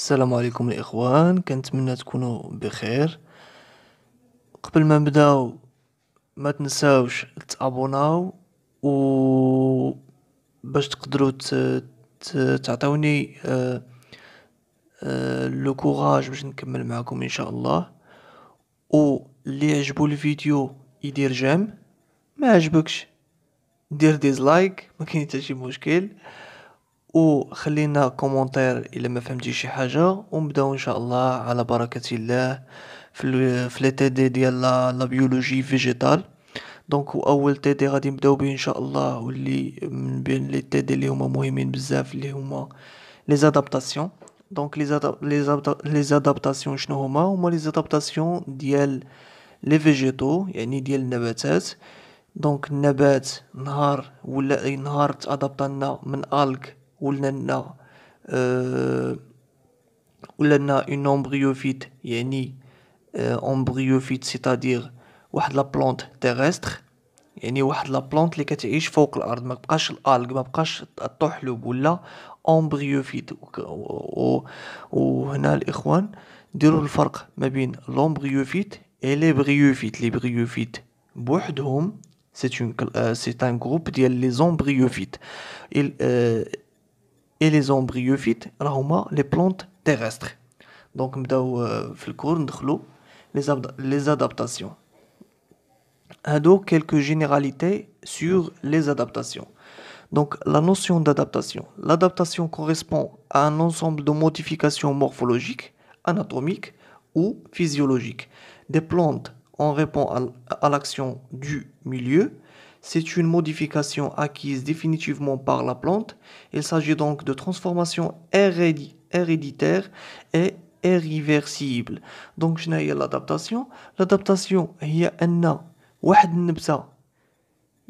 السلام عليكم الاخوان كنتمنى تكونوا بخير قبل ما نبداو ما تنساوش تابوناو و باش تقدروا تعطوني آه، آه، لو كوراج باش نكمل معكم ان شاء الله و اللي عجبو الفيديو يدير جيم ما عجبكش دير ديزلايك ما كاين حتى شي مشكل وخلينا كومونتير الا ما فهمتي شي حاجه ونبداو ان شاء الله على بركه الله في في لي تي دي ديال لا بيولوجي فيجيتال دونك اول تي دي غادي نبداو به ان شاء الله واللي من بين لي تي دي اللي هما مهمين بزاف اللي هما لي زادابتاسيون دونك لي زادابتاسيون شنو هما هما لي زادابتاسيون ديال لي فيجيتو يعني ديال النباتات دونك النبات نهار ولا اي نهار تادابتا لنا من الك ولنا لنا ولا آه، لنا اون امبريوفيت يعني امبريوفيت آه، سيتادير واحد لا بلونت تيغستر يعني واحد لا بلونت اللي كتعيش فوق الارض ما بقاش الالغ ما بقاش الطحلب ولا امبريوفيت وهنا الاخوان ديروا الفرق ما بين لومبريوفيت اي لي بريوفيت لي بريوفيت بوحدهم سي اون سي ان جروب ديال لي زومبريوفيت آه، et les embryophytes les plantes terrestres donc euh, les adaptations هادو quelques généralités sur les adaptations donc la notion d'adaptation l'adaptation correspond à un ensemble de modifications morphologiques anatomiques ou physiologiques des plantes en répond à l'action du milieu c'est une modification acquise définitivement par la plante. Il s'agit donc de transformation héréditaire et irréversible. Donc, je n'ai l'adaptation. L'adaptation, que que une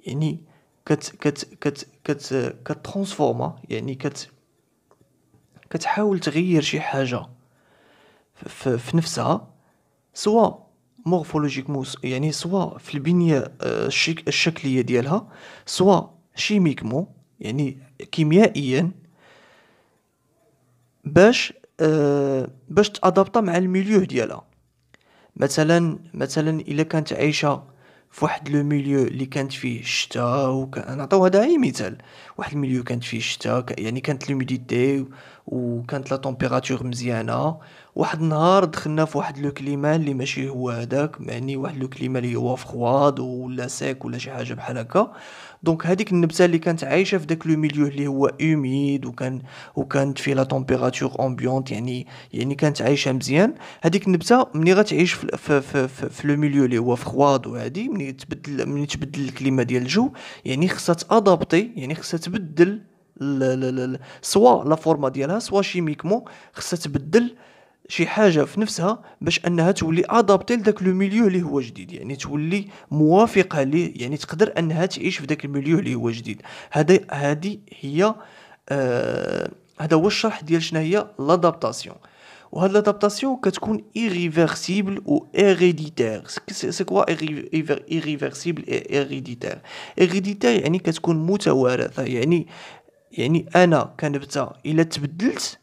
يعني كت كت كت كت يعني كتحاول تغير شي في مورفولوجيكمون يعني سوا في البنيه آه، الشكليه ديالها سوا شيميكمو يعني كيميائيا باش آه، باش تادابطا مع الميليو ديالها مثلا مثلا الا كانت عايشه فواحد لو ميليو اللي كانت فيه الشتاء وكان نعطيو هذا اي مثال واحد الميليو كانت فيه الشتاء يعني كانت لوميديتي وكانت لا طومبيراتور مزيانه واحد النهار دخلنا في واحد لو كليما اللي ماشي هو هذاك يعني واحد لو كليما اللي هو فخواد ولا ساك ولا شي حاجه بحال هكا دونك هذيك النبته اللي كانت عايشه في داك لو ميليو اللي هو اوميد وكان وكانت في لا تمبيراتور امبيونت يعني يعني كانت عايشه مزيان هذيك النبته ملي غتعيش في في في, في, في لو ميليو اللي هو فخواد وهادي ملي تبدل ملي تبدل الكليما ديال الجو يعني خصها تادابتي يعني خصها تبدل سوا لا فورما ديالها سوا شيميكمون خصها تبدل شي حاجه في نفسها باش انها تولي ادابتي لذاك لو ميليو اللي هو جديد يعني تولي موافقه ليه يعني تقدر انها تعيش في ذاك الميليو اللي هو جديد هذا هذه هي آه هذا هو الشرح ديال شنو هي لادابتاسيون وهاد لادابتاسيون كتكون ايريفيرسيبل و ايريديتير سي كوا ايريفيرسيبل ايريديتير ايريديتير يعني كتكون متوارثه يعني يعني انا كنبته الا تبدلت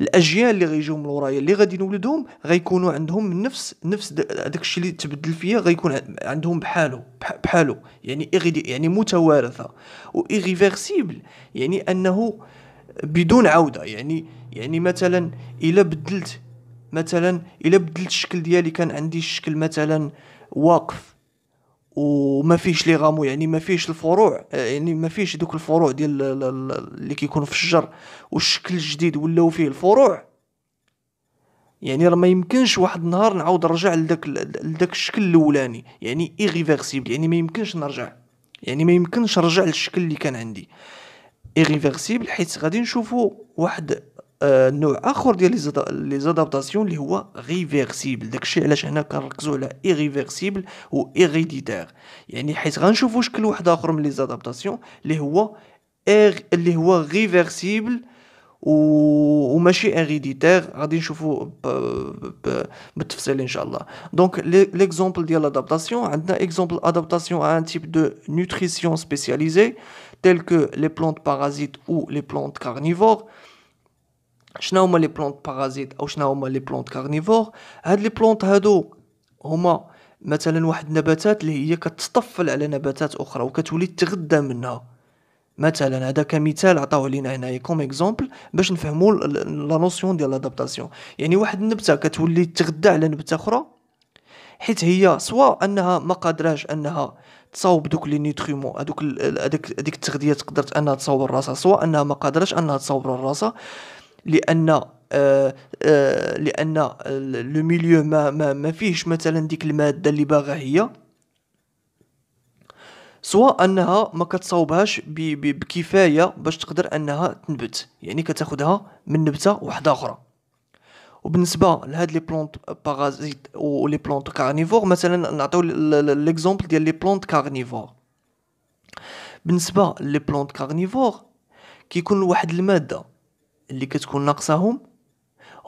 الاجيال اللي غيجيو من ورايا اللي غادي نولدهم غيكونوا عندهم نفس نفس داك الشيء اللي تبدل فيا غيكون عندهم بحالو بحالو يعني يعني متوارثه وايغيفيرسيبل يعني انه بدون عوده يعني يعني مثلا الا بدلت مثلا الا بدلت الشكل ديالي كان عندي الشكل مثلا واقف وما فيش لي غامو يعني ما فيش الفروع يعني ما فيش دوك الفروع ديال اللي كيكونوا في الشجر والشكل الجديد ولاو فيه الفروع يعني راه ما يمكنش واحد النهار نعاود نرجع لذاك لذاك الشكل الاولاني يعني ايغيفيرسيبل يعني ما يمكنش نرجع يعني ما يمكنش نرجع للشكل اللي كان عندي ايغيفيرسيبل حيت غادي نشوفوا واحد Nous avons les adaptations réversibles. donc avons les adaptations réversibles ou héréditaires. Nous avons les adaptations réversibles ou héréditaires. Nous avons les adaptations réversibles ou héréditaires. Nous avons les adaptations réversibles. Donc, l'exemple de l'adaptation est un exemple d'adaptation à un type de nutrition spécialisée, tel que les plantes parasites ou les plantes carnivores. شنو هما لي بلونت بارازيت او شنو هما لي بلونت كارنيفور هاد لي بلونت هادو هما مثلا واحد النباتات اللي هي كتطفل على نباتات اخرى وكتولي تغذى منها مثلا هذا كمثال عطاوه لينا هنايا كوم اكزومبل باش نفهموا لا نوسيون ديال لادابتاسيون يعني واحد النبته كتولي تغذى على نبته اخرى حيت هي سواء انها ما قادراش انها تصاوب دوك لي نيوتريمون هذوك هذيك التغذيه تقدر انها تصاوب الراسه سواء انها ما قادراش انها تصاوب الراسه لان آه، آه، لان لو آه، ميليو ما, ما, ما فيهش مثلا ديك الماده اللي باغا هي سواء انها ما كتصاوبهاش بكفايه باش تقدر انها تنبت يعني كتاخدها من نبته واحده اخرى وبالنسبه لهاد لي بلونط بارازيت لي بلونط كارنيفور مثلا نعطيو ليكزومبل ديال لي بلونط كارنيفور بالنسبه لي بلونط كارنيفور كيكون واحد الماده اللي كتكون ناقصاهم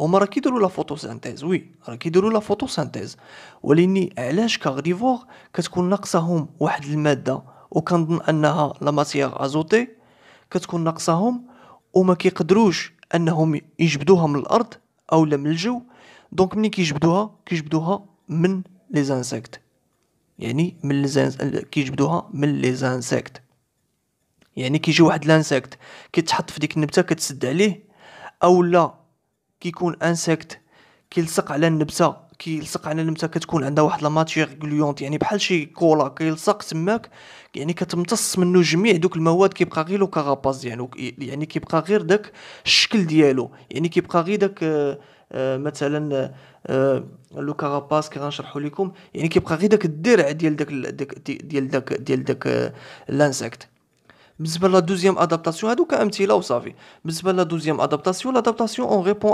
هما راه كيديروا لا سانتيز وي راه كيديروا لا سانتيز ولكن علاش كغريفور كتكون ناقصاهم واحد الماده وكنظن انها لا ماتيير ازوتي كتكون ناقصاهم وما كيقدروش انهم يجبدوها من الارض او لا من الجو دونك ملي كيجبدوها كيجبدوها من لي زانسيكت يعني من لي كيجبدوها من لي زانسيكت يعني كيجي واحد الانسكت كيتحط في ديك النبته كتسد عليه اولا كيكون انسكت كيلصق على النبته كيلصق على النبته كتكون عندها واحد لا ماتيغ غليونت يعني بحال شي كولا كيلصق تماك يعني كتمتص منه جميع دوك المواد كيبقى غير لو كغاباز ديالو يعني, يعني كيبقى غير داك الشكل ديالو يعني كيبقى غير داك آه، آه، مثلا آه، لو كاغاباس كي غنشرحو لكم يعني كيبقى غير داك الدرع ديال داك ديال داك ديال داك, ديال داك لانسكت la deuxième adaptation l'adaptation vous savez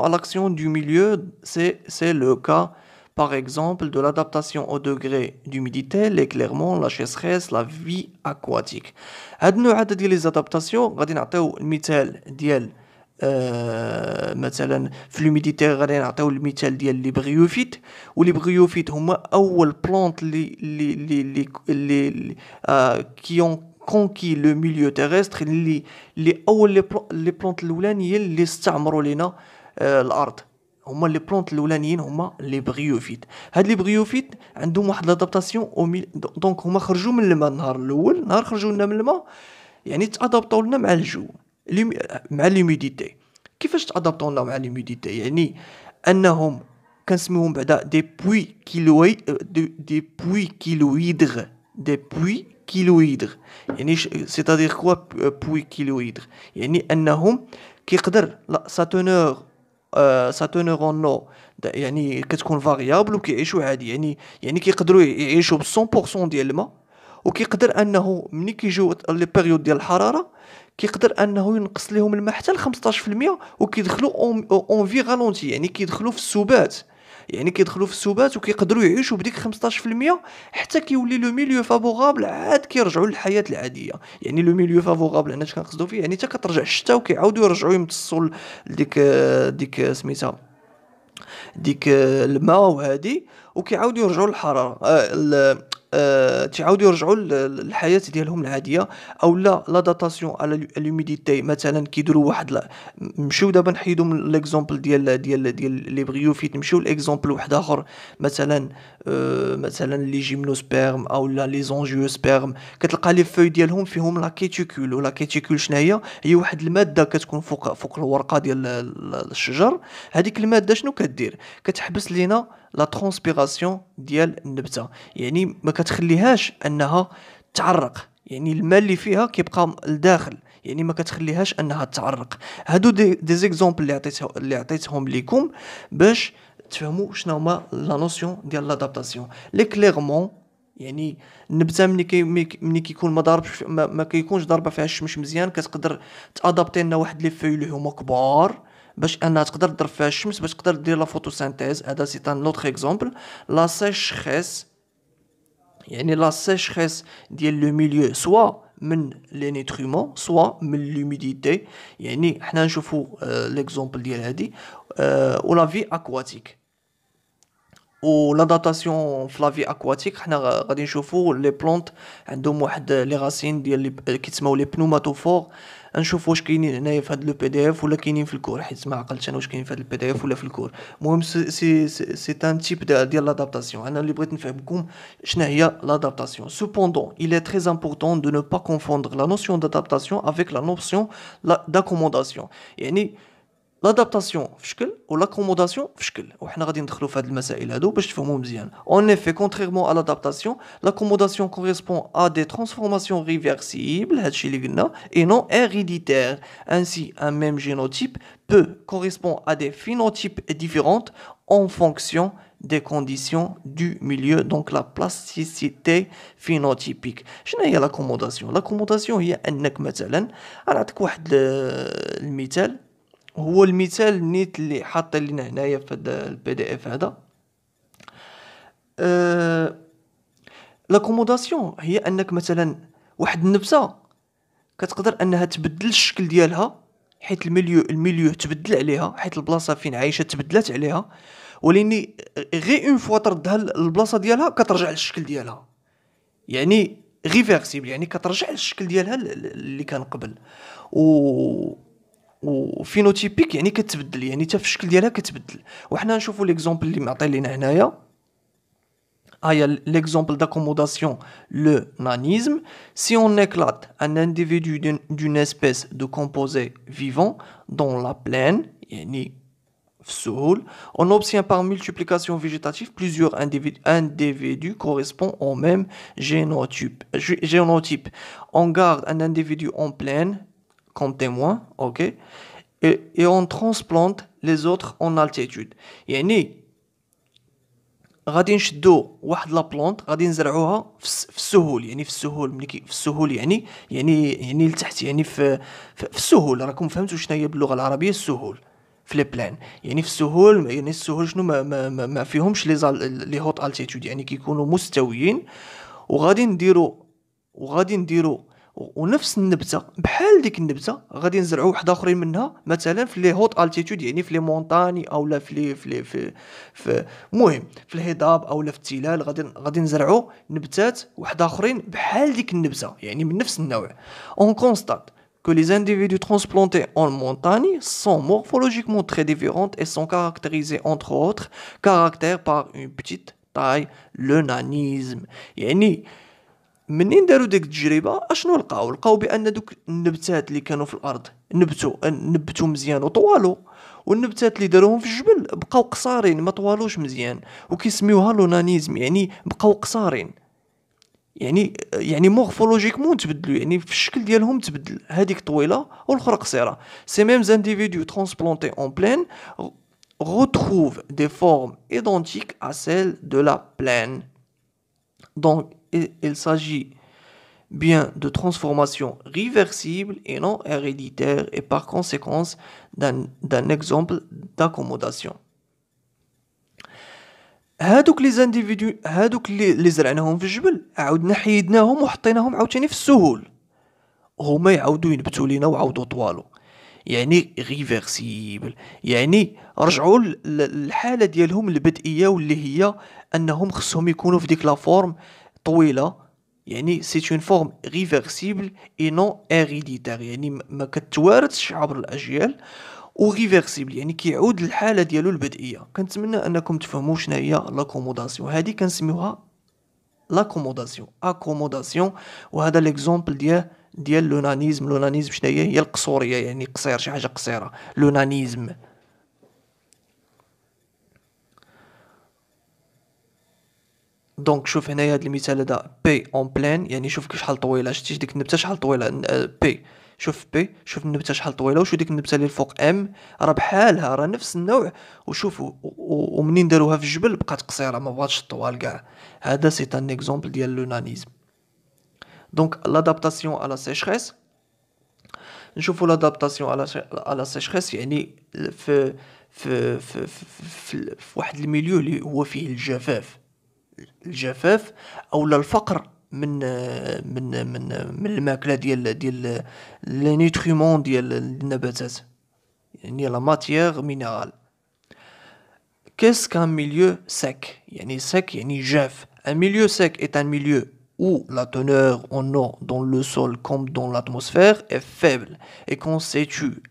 à l'action milieu milieu, c'est le cas Par exemple, de l'adaptation au degré d'humidité, l'éclairement, la chasseresse, la vie aquatique. les l'humidité. Ou les qui ont كونكي لو ميليو تيرستر اللي اللي اول لي لي بلونت الاولانيين اللي استعمروا لينا الارض هما لي بلونت الاولانيين هما لي بغيوفيت هاد لي بغيوفيت عندهم واحد لادابتاسيون دونك هما خرجوا من الماء النهار الاول نهار خرجوا لنا من الماء يعني تادابطوا لنا مع الجو مع ليميديتي كيفاش تادابطوا لنا مع ليميديتي يعني انهم كنسميوهم بعدا دي بوي كيلوي دي بوي كيلويدغ دي بوي كيلويدغ يعني سيتادير كوا بوي كيلويدغ يعني انهم كيقدر لا ساتونور ساتونور اون نو يعني كتكون فاريابل وكيعيشوا عادي يعني يعني كيقدروا يعيشوا ب 100% ديال الماء وكيقدر انه ملي كيجيو لي بيريود ديال الحراره كيقدر انه ينقص لهم الماء حتى ل 15% وكيدخلوا اون فيغالونتي يعني كيدخلوا في السبات يعني كيدخلوا في السبات وكيقدروا يعيشوا بديك 15% حتى كيولي لو ميليو فافورابل عاد كيرجعوا للحياه العاديه يعني لو ميليو فافورابل انا كنقصدوا فيه يعني حتى كترجع الشتاء وكيعاودوا يرجعوا يمتصوا لديك ديك سميتها ديك الماء وهادي وكيعاودوا يرجعوا للحراره آه، أه تعاودوا يرجعوا للحياه ديالهم العاديه او لا لا داتاسيون على لوميديتي مثلا كيديروا واحد مشيو دابا نحيدوا من ليكزومبل ديال ديال ديال لي بريوفيت نمشيو لاكزومبل واحد اخر مثلا أه مثلا لي جيمنوسبيرم او لا لي زونجيوسبيرم كتلقى لي فوي ديالهم فيهم لا كيتيكول ولا كيتيكول شنو هي هي واحد الماده كتكون فوق فوق الورقه ديال الشجر هذيك الماده شنو كدير كتحبس لينا لا ترونسبيراسيون ديال النبته يعني ما كتخليهاش انها تعرق يعني الماء اللي فيها كيبقى لداخل يعني ما كتخليهاش انها تعرق هادو دي, دي زيكزومبل اللي عطيت اللي عطيتهم ليكم باش تفهموا شنو هما لا نوسيون ديال لادابتاسيون لي كليرمون يعني النبته ملي كي ملي كيكون ما ضاربش ما, ما كيكونش ضاربه فيها الشمس مزيان كتقدر تادابتي لنا واحد لي فوي اللي هما كبار باش انها تقدر تضرب فيها الشمس باش تقدر دير لا سانتيز هذا سي ان لوتر اكزومبل لا سيشخيس يعني لا سيشخيس ديال لو ميليو سوا من لي نيتريمون سوا من لوميديتي يعني حنا نشوفو آه ليكزومبل ديال هادي آه ولا في اكواتيك لا داتاسيون في لافي اكواتيك حنا غادي نشوفو لي بلونت عندهم واحد لي راسين ديال كيتسماو لي بنوماتوفور نشوف واش كاينين هنايا في هذا لو بي دي اف ولا كاينين في الكور حيت ما عقلتش انا واش كاين في هذا البي دي اف ولا في الكور المهم سي سي تان تيب ديال لادابتاسيون انا اللي بغيت نفهمكم شنو هي لادابتاسيون سوبوندون il est très important de ne pas confondre la notion d'adaptation avec la notion d'accommodation يعني l'adaptation ou l'accommodation en effet contrairement à l'adaptation l'accommodation correspond à des transformations réversibles et non héréditaires ainsi un même génotype peut correspondre à des phénotypes différents en fonction des conditions du milieu donc la plasticité phénotypique شنو هي l'accommodation l'accommodation il y مثلا هو المثال نيت اللي حاطين لنا هنايا في هذا البي دي اف هذا أه لاكوموداسيون هي انك مثلا واحد النبته كتقدر انها تبدل الشكل ديالها حيت الميليو الميليو تبدل عليها حيت البلاصه فين عايشه تبدلات عليها وليني غي اون فوا تردها البلاصه ديالها كترجع للشكل ديالها يعني ريفيرسيبل يعني كترجع للشكل ديالها اللي كان قبل و Ou phénotypique, il y a في الشكل l'exemple d'accommodation, le nanisme. Si on éclate un individu d'une espèce de composé vivant dans la plaine, soul, on obtient par multiplication végétative plusieurs individus, correspondant au même génotype. génotype. On garde un individu en plaine comme témoin, ok et, et, on transplante les autres en altitude. يعني غادي نشدو واحد لا بلونط غادي نزرعوها في السهول يعني في السهول ملي في السهول يعني يعني يعني لتحت يعني في في, السهول راكم فهمتوا شنو هي باللغه العربيه السهول في لي بلان يعني في السهول يعني السهول شنو ما, ما, ما, ما فيهمش لي لي هوت التيتود يعني كيكونوا مستويين وغادي نديرو وغادي نديرو ونفس النبته بحال ديك النبته غادي نزرعوا واحد اخرين منها مثلا في لي هوت التيتود يعني في لي مونتاني او لا في لي في لي في في المهم في الهضاب او لا في التلال غادي غادي نزرعوا نبتات واحد اخرين بحال ديك النبته يعني من نفس النوع اون كونستات que les individus transplantés en montagne sont morphologiquement très différents et sont caractérisés entre autres caractères par une petite taille, le nanisme. يعني منين داروا ديك التجربه اشنو لقاو لقاو بان دوك النبتات اللي كانوا في الارض نبتوا نبتوا مزيان وطوالوا والنبتات اللي داروهم في الجبل بقاو قصارين ما طوالوش مزيان وكيسميوها لونانيزم يعني بقاو قصارين يعني يعني مورفولوجيكمون تبدلوا يعني في الشكل ديالهم تبدل هذيك طويله والاخرى قصيره سي ميم زانديفيديو ترونسبلونتي اون بلين retrouvent des formes identiques à celles de la plaine. Donc, il s'agit bien de transformations réversibles et non héréditaires et par conséquent d'un exemple d'accommodation. هادوك لي زانديفيدو هادوك اللي زرعناهم في الجبل عاودنا حيدناهم وحطيناهم عاوتاني في السهول هما يعاودو ينبتو لينا وعاودو طوالو يعني ريفيرسيبل يعني رجعوا للحاله ديالهم البدئيه واللي هي انهم خصهم يكونوا في ديك لا فورم طويله يعني سي اون فورم ريفيرسيبل اي نون هيريديتير يعني ما كتوارثش عبر الاجيال و ريفيرسيبل يعني كيعود للحاله ديالو البدئيه كنتمنى انكم تفهموا شنو هي لاكوموداسيون هذه كنسميوها لاكوموداسيون اكوموداسيون وهذا ليكزومبل ديال ديال لونانيزم لونانيزم شنو هي هي القصوريه يعني قصير شي حاجه قصيره لونانيزم دونك شوف هنايا هذا المثال هذا بي اون بلان يعني شوف شحال طويله شتي ديك النبته شحال طويله بي شوف بي شوف النبته شحال طويله وشوف ديك النبته اللي الفوق ام راه بحالها راه نفس النوع وشوفوا ومنين داروها في الجبل بقات قصيره ما بغاتش طوال كاع هذا سي ان اكزومبل ديال لونانيزم دونك لادابتاسيون على سيشريس نشوفوا لادابتاسيون على على سيشريس يعني في في في, في, في, في, في واحد الميليو اللي هو فيه الجفاف الجفاف او الفقر من من من من الماكله ديال ديال لي نيتريمون ديال النباتات يعني لا ماتيير مينérale Qu'est-ce qu'un milieu sec Yani sec, yani jef. Un milieu sec est un milieu où la teneur en eau dans le sol comme dans l'atmosphère est faible et qu'on constitue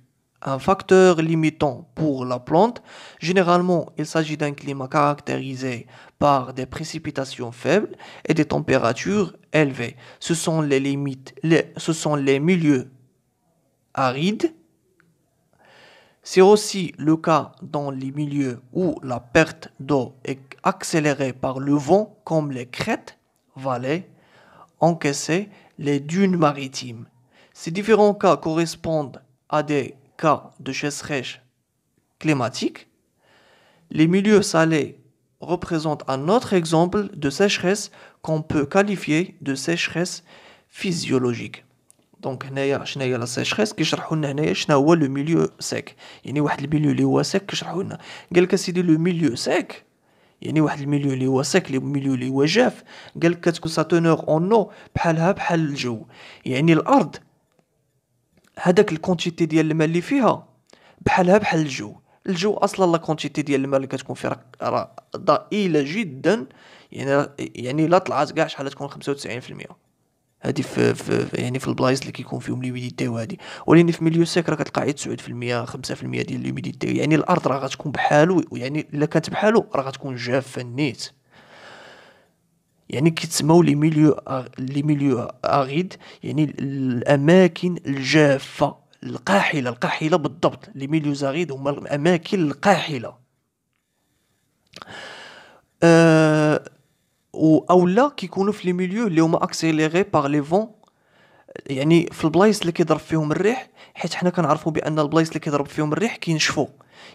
un facteur limitant pour la plante. Généralement, il s'agit d'un climat caractérisé par des précipitations faibles et des températures élevées. Ce sont les limites, ce sont les milieux arides. C'est aussi le cas dans les milieux où la perte d'eau est accélérée par le vent, comme les crêtes, vallées, encaissées, les dunes maritimes. Ces différents cas correspondent à des cas de sécheresse climatique. Les milieux salés représentent un autre exemple de sécheresse qu'on peut qualifier de sécheresse physiologique. دونك هنايا شنو هي لا سيشريس كيشرحوا لنا هنايا شنو هو لو ميليو سيك يعني واحد الميليو اللي هو سيك كيشرحوا لنا قال لك اسيدي لو ميليو سيك يعني واحد الميليو اللي هو سيك ميليو اللي هو جاف قال لك كتكون سا تونور اون نو بحالها بحال الجو يعني الارض هذاك الكونتيتي ديال الماء اللي فيها بحالها بحال الجو الجو اصلا لا كونتيتي ديال الماء اللي كتكون فيه راه ضئيله جدا يعني يعني لا طلعات كاع شحال تكون 95% هذه في, في يعني في البلايص اللي كيكون فيهم ليميديتي وهادي ولكن في ميليو سيك راه كتلقى عيد 9% 5% ديال ليميديتي يعني الارض راه غتكون بحالو يعني الا كانت بحالو راه غتكون جافه نيت يعني كيتسموا لي ميليو لي ميليو اريد يعني الاماكن الجافه القاحله القاحله بالضبط لي ميليو زاريد هما الاماكن القاحله أه او لا كيكونوا في لي ميليو اللي هما اكسيليغي باغ لي فون يعني في البلايص اللي كيضرب فيهم الريح حيت حنا كنعرفوا بان البلايص اللي كيضرب فيهم الريح كينشفوا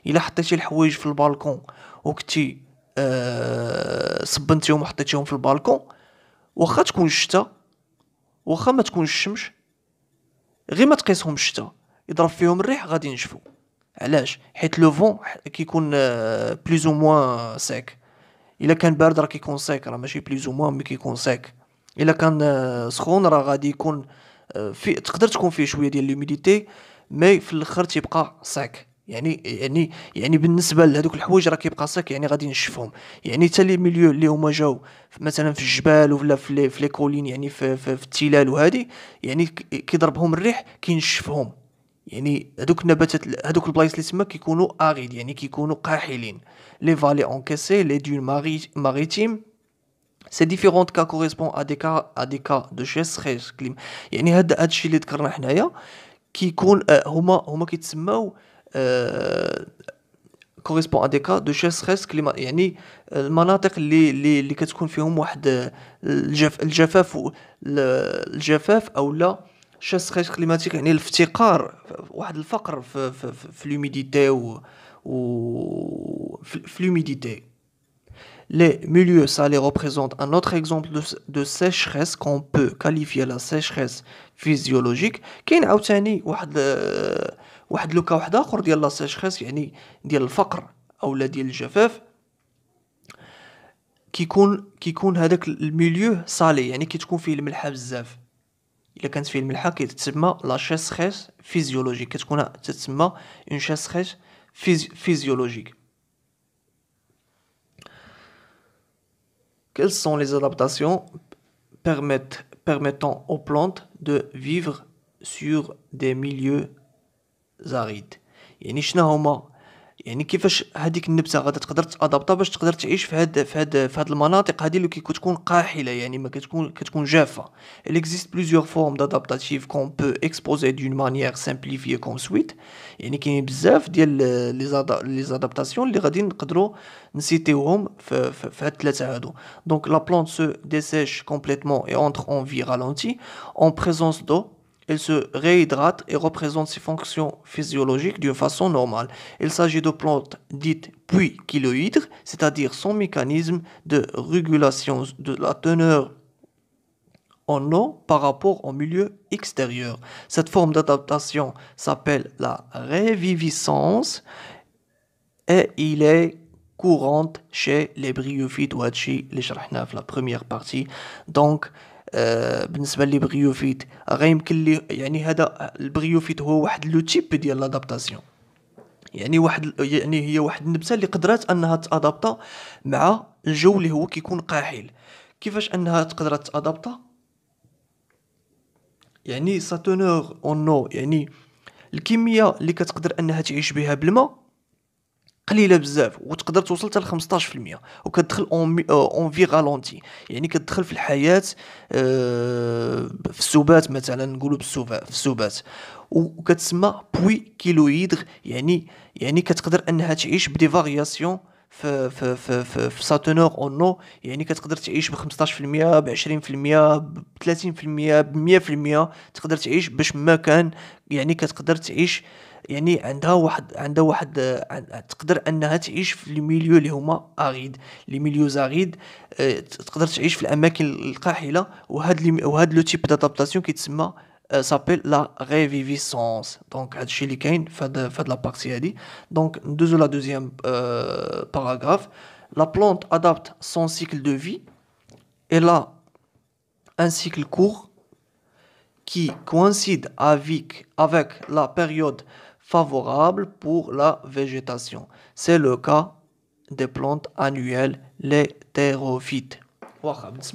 الا حطيتي الحوايج في البالكون وكنتي آه، صبنتيهم وحطيتيهم في البالكون واخا تكون الشتاء واخا ما تكون الشمس غير ما تقيسهم الشتاء يضرب فيهم الريح غادي ينشفوا علاش حيت لو فون كيكون بليز او موان سيك الا كان بارد راه كيكون سيك راه ماشي بليز او موان مي كيكون سيك الا كان آه، سخون راه غادي يكون آه، في تقدر تكون فيه شويه ديال لوميديتي مي في الاخر تيبقى سيك يعني يعني يعني بالنسبه لهذوك الحوايج راه كيبقى صيك يعني غادي نشفهم يعني حتى لي ميليو اللي هما جاو مثلا في الجبال ولا في لي في لي كولين يعني في, في, في التلال وهذه يعني كيضربهم الريح كينشفهم يعني هذوك النباتات هذوك البلايص اللي تما كيكونوا اغيد يعني كيكونوا قاحلين لي فالي كاسي لي دون ماري ماريتيم سي ديفيرونت كا كوريسبون ا دي كا ا دي كا دو شيسخيس كليم يعني هذا هذا الشيء اللي ذكرنا حنايا كيكون آه، هما هما كيتسماو Euh, correspond à des cas de شيسريس كليما يعني المناطق اللي اللي اللي كتكون فيهم واحد الجفاف الجفاف او لا Les milieux salés représentent un autre exemple de, sécheresse qu'on peut qualifier la sécheresse physiologique. Qui est واحد لوكا واحد اخر ديال لاسيشخاس يعني ديال الفقر اولا ديال الجفاف كيكون كيكون هذاك الميليو صالي يعني كتكون فيه الملحه بزاف الا كانت فيه الملحه كتسمى لا شيسخيس فيزيولوجيك كتكون تتسمى اون شيسخيس فيزيولوجيك quelles sont les adaptations permettant aux plantes de vivre sur des milieux زغيد يعني شنو هما يعني كيفاش هذيك النبته غادا تقدر تادابتا باش تقدر تعيش في هاد في هاد في هاد المناطق هادي اللي كتكون قاحله يعني ما كتكون كتكون جافه il existe plusieurs formes d'adaptative كون بو اكسبوزي دون manière simplifiée comme سويت يعني كاين بزاف ديال لي زادا لي زادابتاسيون اللي غادي نقدروا نسيتيوهم في, في, هاد الثلاثه هادو دونك لا بلانت سو ديسيش كومبليتمون et اونتر اون في ralentie اون présence دو Elle se réhydrate et représente ses fonctions physiologiques d'une façon normale. Il s'agit de plantes dites puis kilohydres, c'est-à-dire son mécanisme de régulation de la teneur en eau par rapport au milieu extérieur. Cette forme d'adaptation s'appelle la réviviscence et il est courante chez les bryophytes ou chez les la première partie. Donc, آه، بالنسبه لي بغيوفيت غيمكن لي يعني هذا البغيوفيت هو واحد لو تيب ديال لادابتاسيون يعني واحد يعني هي واحد النبته اللي قدرات انها تادابتا مع الجو اللي هو كيكون قاحل كيفاش انها تقدر تادابتا يعني ساتونور اون نو يعني الكميه اللي كتقدر انها تعيش بها بالماء قليله بزاف وتقدر توصل حتى ل 15% وكتدخل اون في غالونتي يعني كتدخل في الحياه euh, في السبات مثلا نقولوا في السبات وكتسمى بوي كيلويدغ يعني يعني كتقدر انها تعيش بدي فارياسيون في في في في, في ساتونور اون نو يعني كتقدر تعيش ب 15% ب 20% ب 30% ب 100% تقدر تعيش باش ما كان يعني كتقدر تعيش Il y a des milieux arides. Il type d'adaptation qui s'appelle la revivescence. Donc, dans le deuxième paragraphe, la plante adapte son cycle de vie. Elle a un cycle court qui coïncide avec la période favorable pour la végétation. C'est le cas des plantes annuelles, les thérophytes.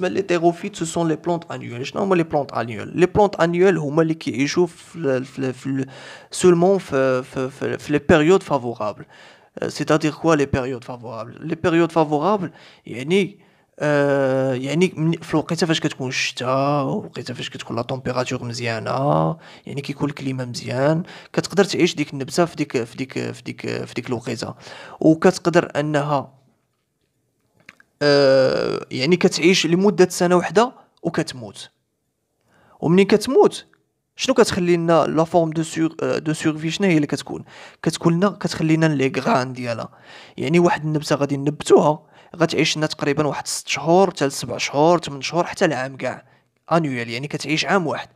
Les thérophytes, ce sont les plantes annuelles. Je nomme les plantes annuelles. Les plantes annuelles, elles qui échouent seulement les périodes favorables. Euh, c'est-à-dire quoi les périodes favorables Les périodes favorables, il y a آه، يعني في الوقيته فاش كتكون الشتاء وقيته فاش كتكون لا طومبيراتور مزيانه يعني كيكون الكليما مزيان كتقدر تعيش ديك النبته في ديك في ديك في ديك في ديك الوقيته وكتقدر انها آه، يعني كتعيش لمده سنه واحده وكتموت ومنين كتموت شنو كتخلي لنا لا فورم دو سور دو سورفي شنو هي اللي كتكون كتكون لنا كتخلي لنا لي غران ديالها يعني واحد النبته غادي نبتوها غتعيش لنا تقريبا واحد 6 شهور حتى 7 شهور 8 شهور حتى العام كاع انويال يعني كتعيش عام واحد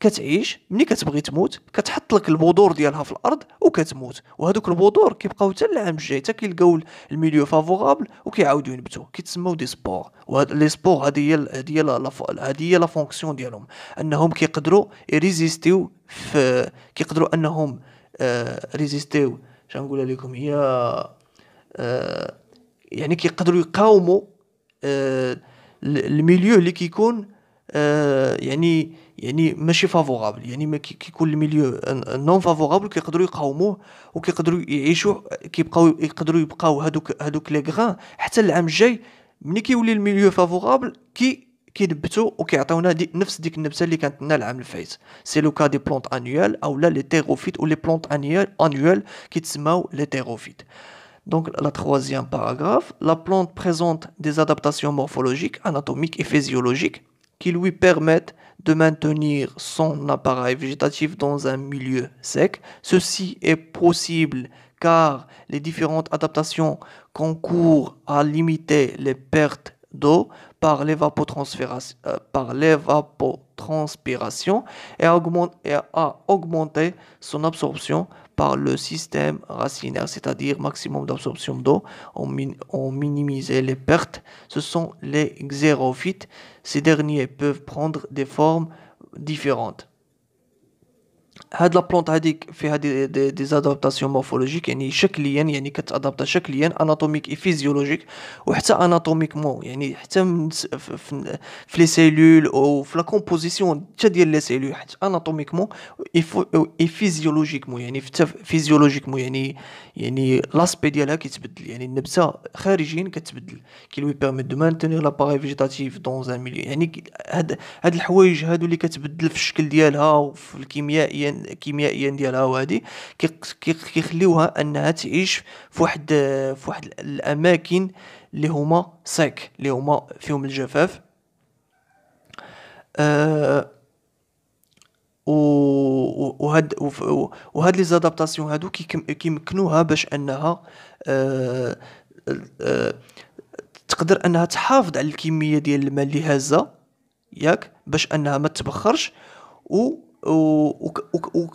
كتعيش ملي كتبغي تموت كتحط لك البذور ديالها في الارض وكتموت وهذوك البذور كيبقاو حتى العام الجاي حتى كيلقاو الميليو فافورابل وكيعاودوا ينبتوا كيتسموا دي سبور وهاد لي سبور هادي هي هادي هي هذه هي لا فونكسيون ديالهم انهم كيقدروا ريزيستيو في كيقدروا انهم آه ريزيستيو شنو نقول لكم هي آه يعني كيقدروا يقاوموا آه، الميليو اللي كيكون آه، يعني يعني ماشي فافورابل يعني ما كيكون الميليو نون فافورابل كيقدروا يقاوموه وكيقدروا يعيشوا كيبقاو يقدروا يبقاو هذوك هذوك لي غران حتى العام الجاي ملي كيولي الميليو فافورابل كي كيدبتو وكيعطيونا دي نفس ديك النبته اللي كانت لنا العام اللي فايت سي لو كا دي بلونت انيوال لا لي تيغوفيت لي بلونت انيوال انيوال كيتسماو لي تيغوفيت Donc la troisième paragraphe, la plante présente des adaptations morphologiques, anatomiques et physiologiques qui lui permettent de maintenir son appareil végétatif dans un milieu sec. Ceci est possible car les différentes adaptations concourent à limiter les pertes d'eau par euh, l'évapotranspiration, et, et à augmenter son absorption par le système racinaire, c'est-à-dire maximum d'absorption d'eau. On, minimise les pertes. Ce sont les xérophytes. Ces derniers peuvent prendre des formes différentes. هاد لا لابلونت هاديك فيها دي دي, دي زادابتاسيون مورفولوجيك يعني شكليا يعني كتادابتا شكليا اناتوميك اي فيزيولوجيك وحتى اناتوميكمون يعني حتى في, لي سيلول او في لا كومبوزيسيون حتى ديال لي سيلول حتى اناتوميكمون اي فيزيولوجيكمون يعني حتى فيزيولوجيكمون يعني يعني لاسبي ديالها كيتبدل يعني النبته خارجيا كتبدل كي لوي بيرميت دو مانتونير لاباري فيجيتاتيف دون ان ميليو يعني هاد هاد الحوايج هادو اللي كتبدل في الشكل ديالها وفي الكيميائيه كيميائيا ديالها وهادي كيخليوها انها تعيش في واحد في واحد الاماكن اللي هما سيك اللي هما فيهم الجفاف أه وهاد وهاد لي زادابتاسيون هادو كيمكنوها باش انها أه أه تقدر انها تحافظ على الكميه ديال الماء اللي هازه ياك باش انها ما تبخرش و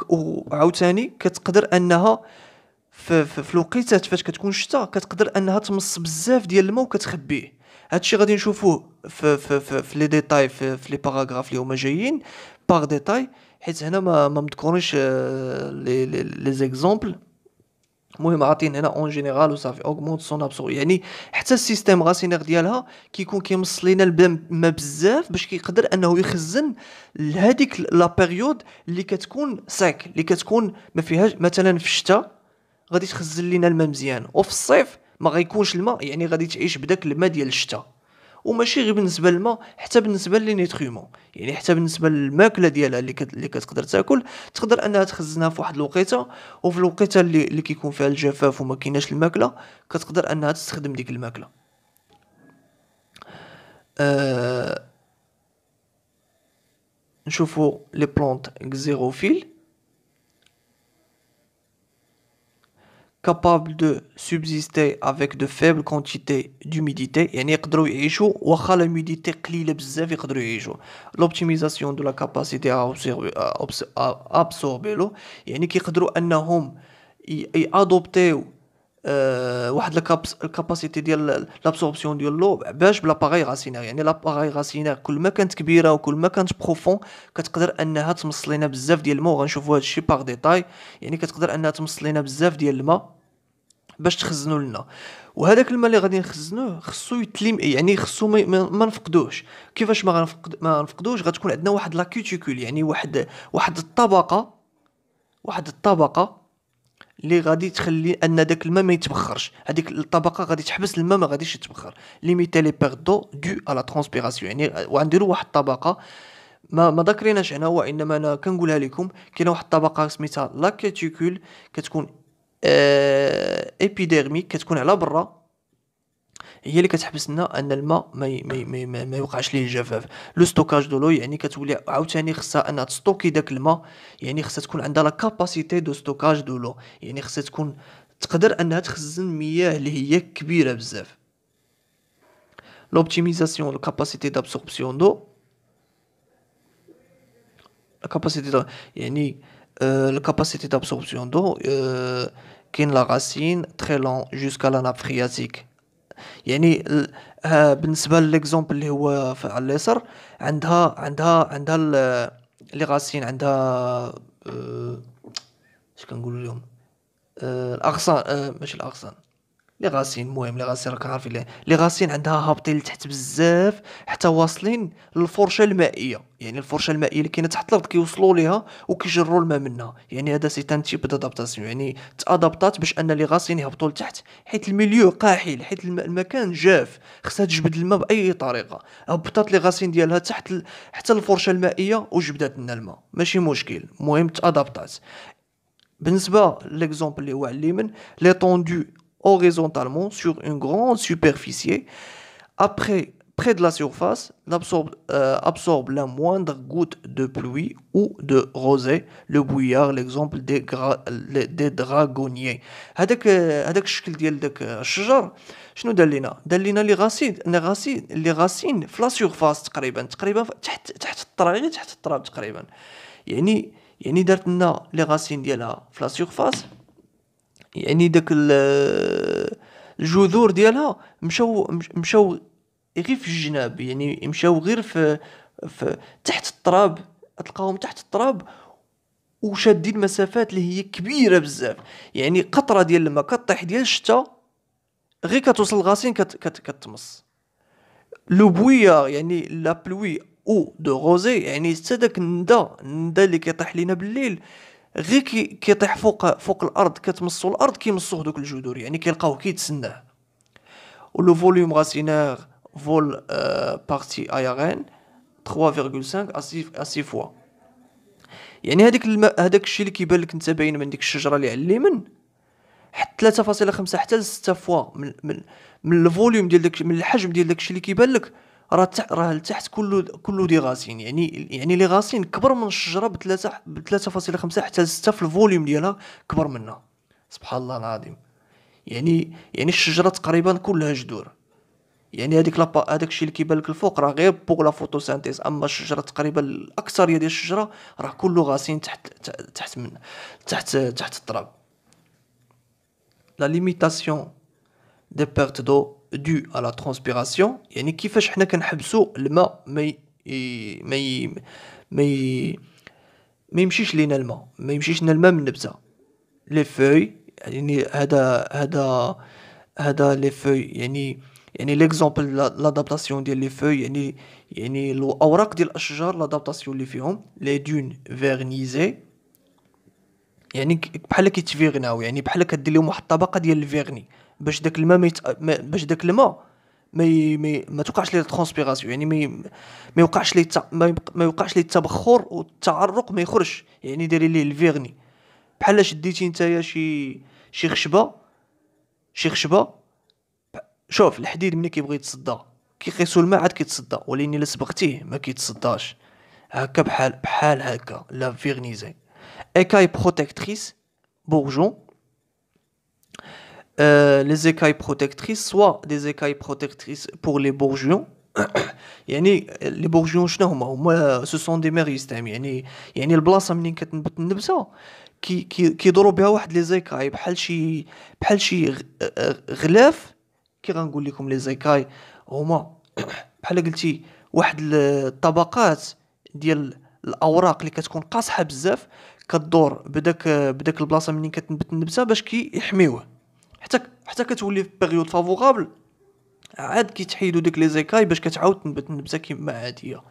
وعاوتاني كتقدر انها في, في الوقيتات فاش كتكون شتا كتقدر انها تمص بزاف ديال الماء وكتخبيه هادشي غادي نشوفوه في في في, في لي ديتاي في, في لي باراغراف اللي هما جايين باغ ديتاي حيت هنا ما ما مذكورينش آه، لي لي زيكزامبل المهم عاطين هنا اون جينيرال وصافي اوغمونت سون ابسو يعني حتى السيستيم غاسينير ديالها كيكون كيمص لينا الماء بزاف باش كيقدر انه يخزن لهذيك لا بيريود اللي كتكون ساك اللي كتكون ما فيهاش مثلا في الشتاء غادي تخزن لينا الماء مزيان وفي الصيف ما غيكونش الماء يعني غادي تعيش بداك الماء ديال الشتاء وماشي غير بالنسبه للماء حتى بالنسبه للنيتريمون يعني حتى بالنسبه للماكله ديالها اللي كت... اللي كتقدر تاكل تقدر انها تخزنها في واحد الوقيته وفي الوقيته اللي, اللي كيكون فيها الجفاف وما كايناش الماكله كتقدر انها تستخدم ديك الماكله أه... نشوفوا لي بلونت اكزيروفيل Capable de subsister avec de faibles quantités d'humidité et l'humidité l'optimisation de la capacité à absorber, à absorber l'eau et آه، واحد الكاباسيتي ديال لابسوربسيون ديال لو باش بلا باغاي غاسينير يعني لا باغاي غاسينير كل ما كانت كبيره وكل ما كانت بروفون كتقدر انها تمص لينا بزاف ديال الماء وغنشوفوا هذا الشيء باغ ديتاي يعني كتقدر انها تمص لينا بزاف ديال الماء باش تخزنوا لنا وهذاك الماء اللي غادي نخزنوه خصو يتلم يعني خصو ما, ما نفقدوش كيفاش ما غنفقد ما نفقدوش غتكون عندنا واحد لا يعني واحد واحد الطبقه واحد الطبقه اللي غادي تخلي ان داك الماء ما يتبخرش هذيك الطبقه غادي تحبس الماء ما غاديش يتبخر ليميتي لي بير دو دو على ترانسبيراسيون يعني وغنديروا واحد الطبقه ما ما ذكريناش هنا وانما انا كنقولها لكم كاينه واحد الطبقه سميتها لا كتكون آه ابيديرميك كتكون على برا هي اللي كتحبسنا ان الماء ما ما, ما, ما يوقعش ليه الجفاف لو ستوكاج دو لو يعني كتولي عاوتاني خصها انها تستوكي داك الماء يعني خصها تكون عندها لا كاباسيتي دو ستوكاج دو لو يعني خصها تكون تقدر انها تخزن مياه اللي هي كبيره بزاف لوبتيميزاسيون كاباسيتي دابسوربسيون دو كاباسيتي يعني الكاباسيتي دابسوربسيون دو كاين لا راسين تري لون جوسكا لا ناب يعني آه، بالنسبه للاكزومبل اللي هو على اليسر عندها عندها عندها اللي غاسين عندها اش آه، كنقول لهم آه، الاغصان ماشي الاغصان لي غاسين المهم راك عارف لي غاسين عندها هابطين لتحت بزاف حتى واصلين للفرشه المائيه يعني الفرشه المائيه اللي كاينه تحت الارض كيوصلوا ليها وكيجروا الماء منها يعني هذا سي تان تيب دادابتاسيون يعني تادابطات باش ان لي غاسين يهبطوا لتحت حيت الميليو قاحل حيت المكان جاف خصها تجبد الماء باي طريقه هبطات غاسين ديالها تحت ال... حتى الفرشه المائيه وجبدات لنا الماء ماشي مشكل المهم تادابطات بالنسبه ليكزومبل اللي هو على اليمين لي طوندو horizontalement sur une grande superficie. Après, près de la surface, l'absorbe euh, absorbe la moindre goutte de pluie ou de rosée. Le bouillard, l'exemple des, des dragonniers. هذاك هذاك الشكل ديال داك الشجر شنو دار لينا دار لينا لي غاسين لي غاسين لي غاسين في لا سيرفاس تقريبا تقريبا تحت تحت التراب تحت التراب تقريبا يعني يعني دارت لنا لي غاسين ديالها في لا سيرفاس يعني داك الجذور ديالها مشاو مشاو غير في الجناب يعني مشاو غير في, في تحت التراب تلقاهم تحت التراب وشادين مسافات اللي هي كبيره بزاف يعني قطره ديال الماء كطيح ديال الشتا غير كتوصل الغاسين كت كت كتمص لو بويا يعني لا بلوي او دو غوزي يعني حتى داك الندى الندى اللي كيطيح لينا بالليل غير كي كيطيح فوق فوق الارض كتمصو الارض كيمصو دوك الجذور يعني كيلقاو كيتسناه ولو فوليوم غاسينير فول بارتي ايرين 3.5 اسي فوا يعني هذيك الم... هذاك الشيء اللي كيبان لك انت باين من ديك الشجره اللي على اليمين حتى 3.5 حتى ل 6 فوا من من, من الفوليوم ديال داك من الحجم ديال داك الشيء اللي كيبان لك راه تحت راه لتحت كله كله دي غاسين يعني يعني لي غاسين كبر من الشجره بثلاثه بثلاثه فاصله خمسه حتى سته في الفوليوم ديالها كبر منها سبحان الله العظيم يعني يعني الشجره تقريبا كلها جذور يعني هذيك لابا هذاك الشيء اللي كيبان لك الفوق راه غير بوغ لا فوتوسينتيز اما الشجره تقريبا الاكثريه ديال الشجره راه كله غاسين تحت تحت من تحت تحت التراب لا ليميتاسيون دي بيرت دو دو على ترانسبيراسيون يعني كيفاش حنا كنحبسوا الماء ما ي... ما ما ي... ما يمشيش لينا الماء ما يمشيش لنا الماء من النبته لي فوي يعني هذا هذا هذا لي فوي يعني يعني ليكزومبل لادابتاسيون ديال لي فوي يعني يعني الاوراق ديال الاشجار لادابتاسيون اللي فيهم لي دون فيرنيزي يعني بحال كيتفيغناو يعني بحال كدير لهم واحد الطبقه ديال الفيرني باش داك الماء ميت... باش داك الماء ما ما ما توقعش ليه الترانسبيراسيون يعني ما ما يوقعش ليه الت... ما, يبق... ما يوقعش ليه التبخر والتعرق ما يخرجش يعني ديري ليه الفيرني بحال شديتي نتايا شي شي خشبه شي خشبه شوف الحديد ملي كيبغي يتصدى كيقيسو الماء عاد كيتصدى ولكن الا سبقتيه ما كيتصداش هكا بحال بحال هكا لا فيرنيزي كاي بروتيكتريس بورجون Euh, les écailles protectrices, soit des écailles protectrices pour les bourgeons. يعني لي بورجيون شنو هما هما سو سون دي مير يستام يعني يعني البلاصه منين كتنبت النبته كي كي كيضروا بها واحد لي زيكاي بحال شي بحال شي غلاف كي غنقول لكم لي زيكاي هما بحال قلتي واحد الطبقات ديال الاوراق اللي كتكون قاصحه بزاف كدور بداك بداك البلاصه منين كتنبت النبته باش كيحميوه كي حتى حتى كتولي في بيريود فافورابل عاد كيتحيدو ديك لي زيكاي باش كتعاود تنبت نبته كيما عاديه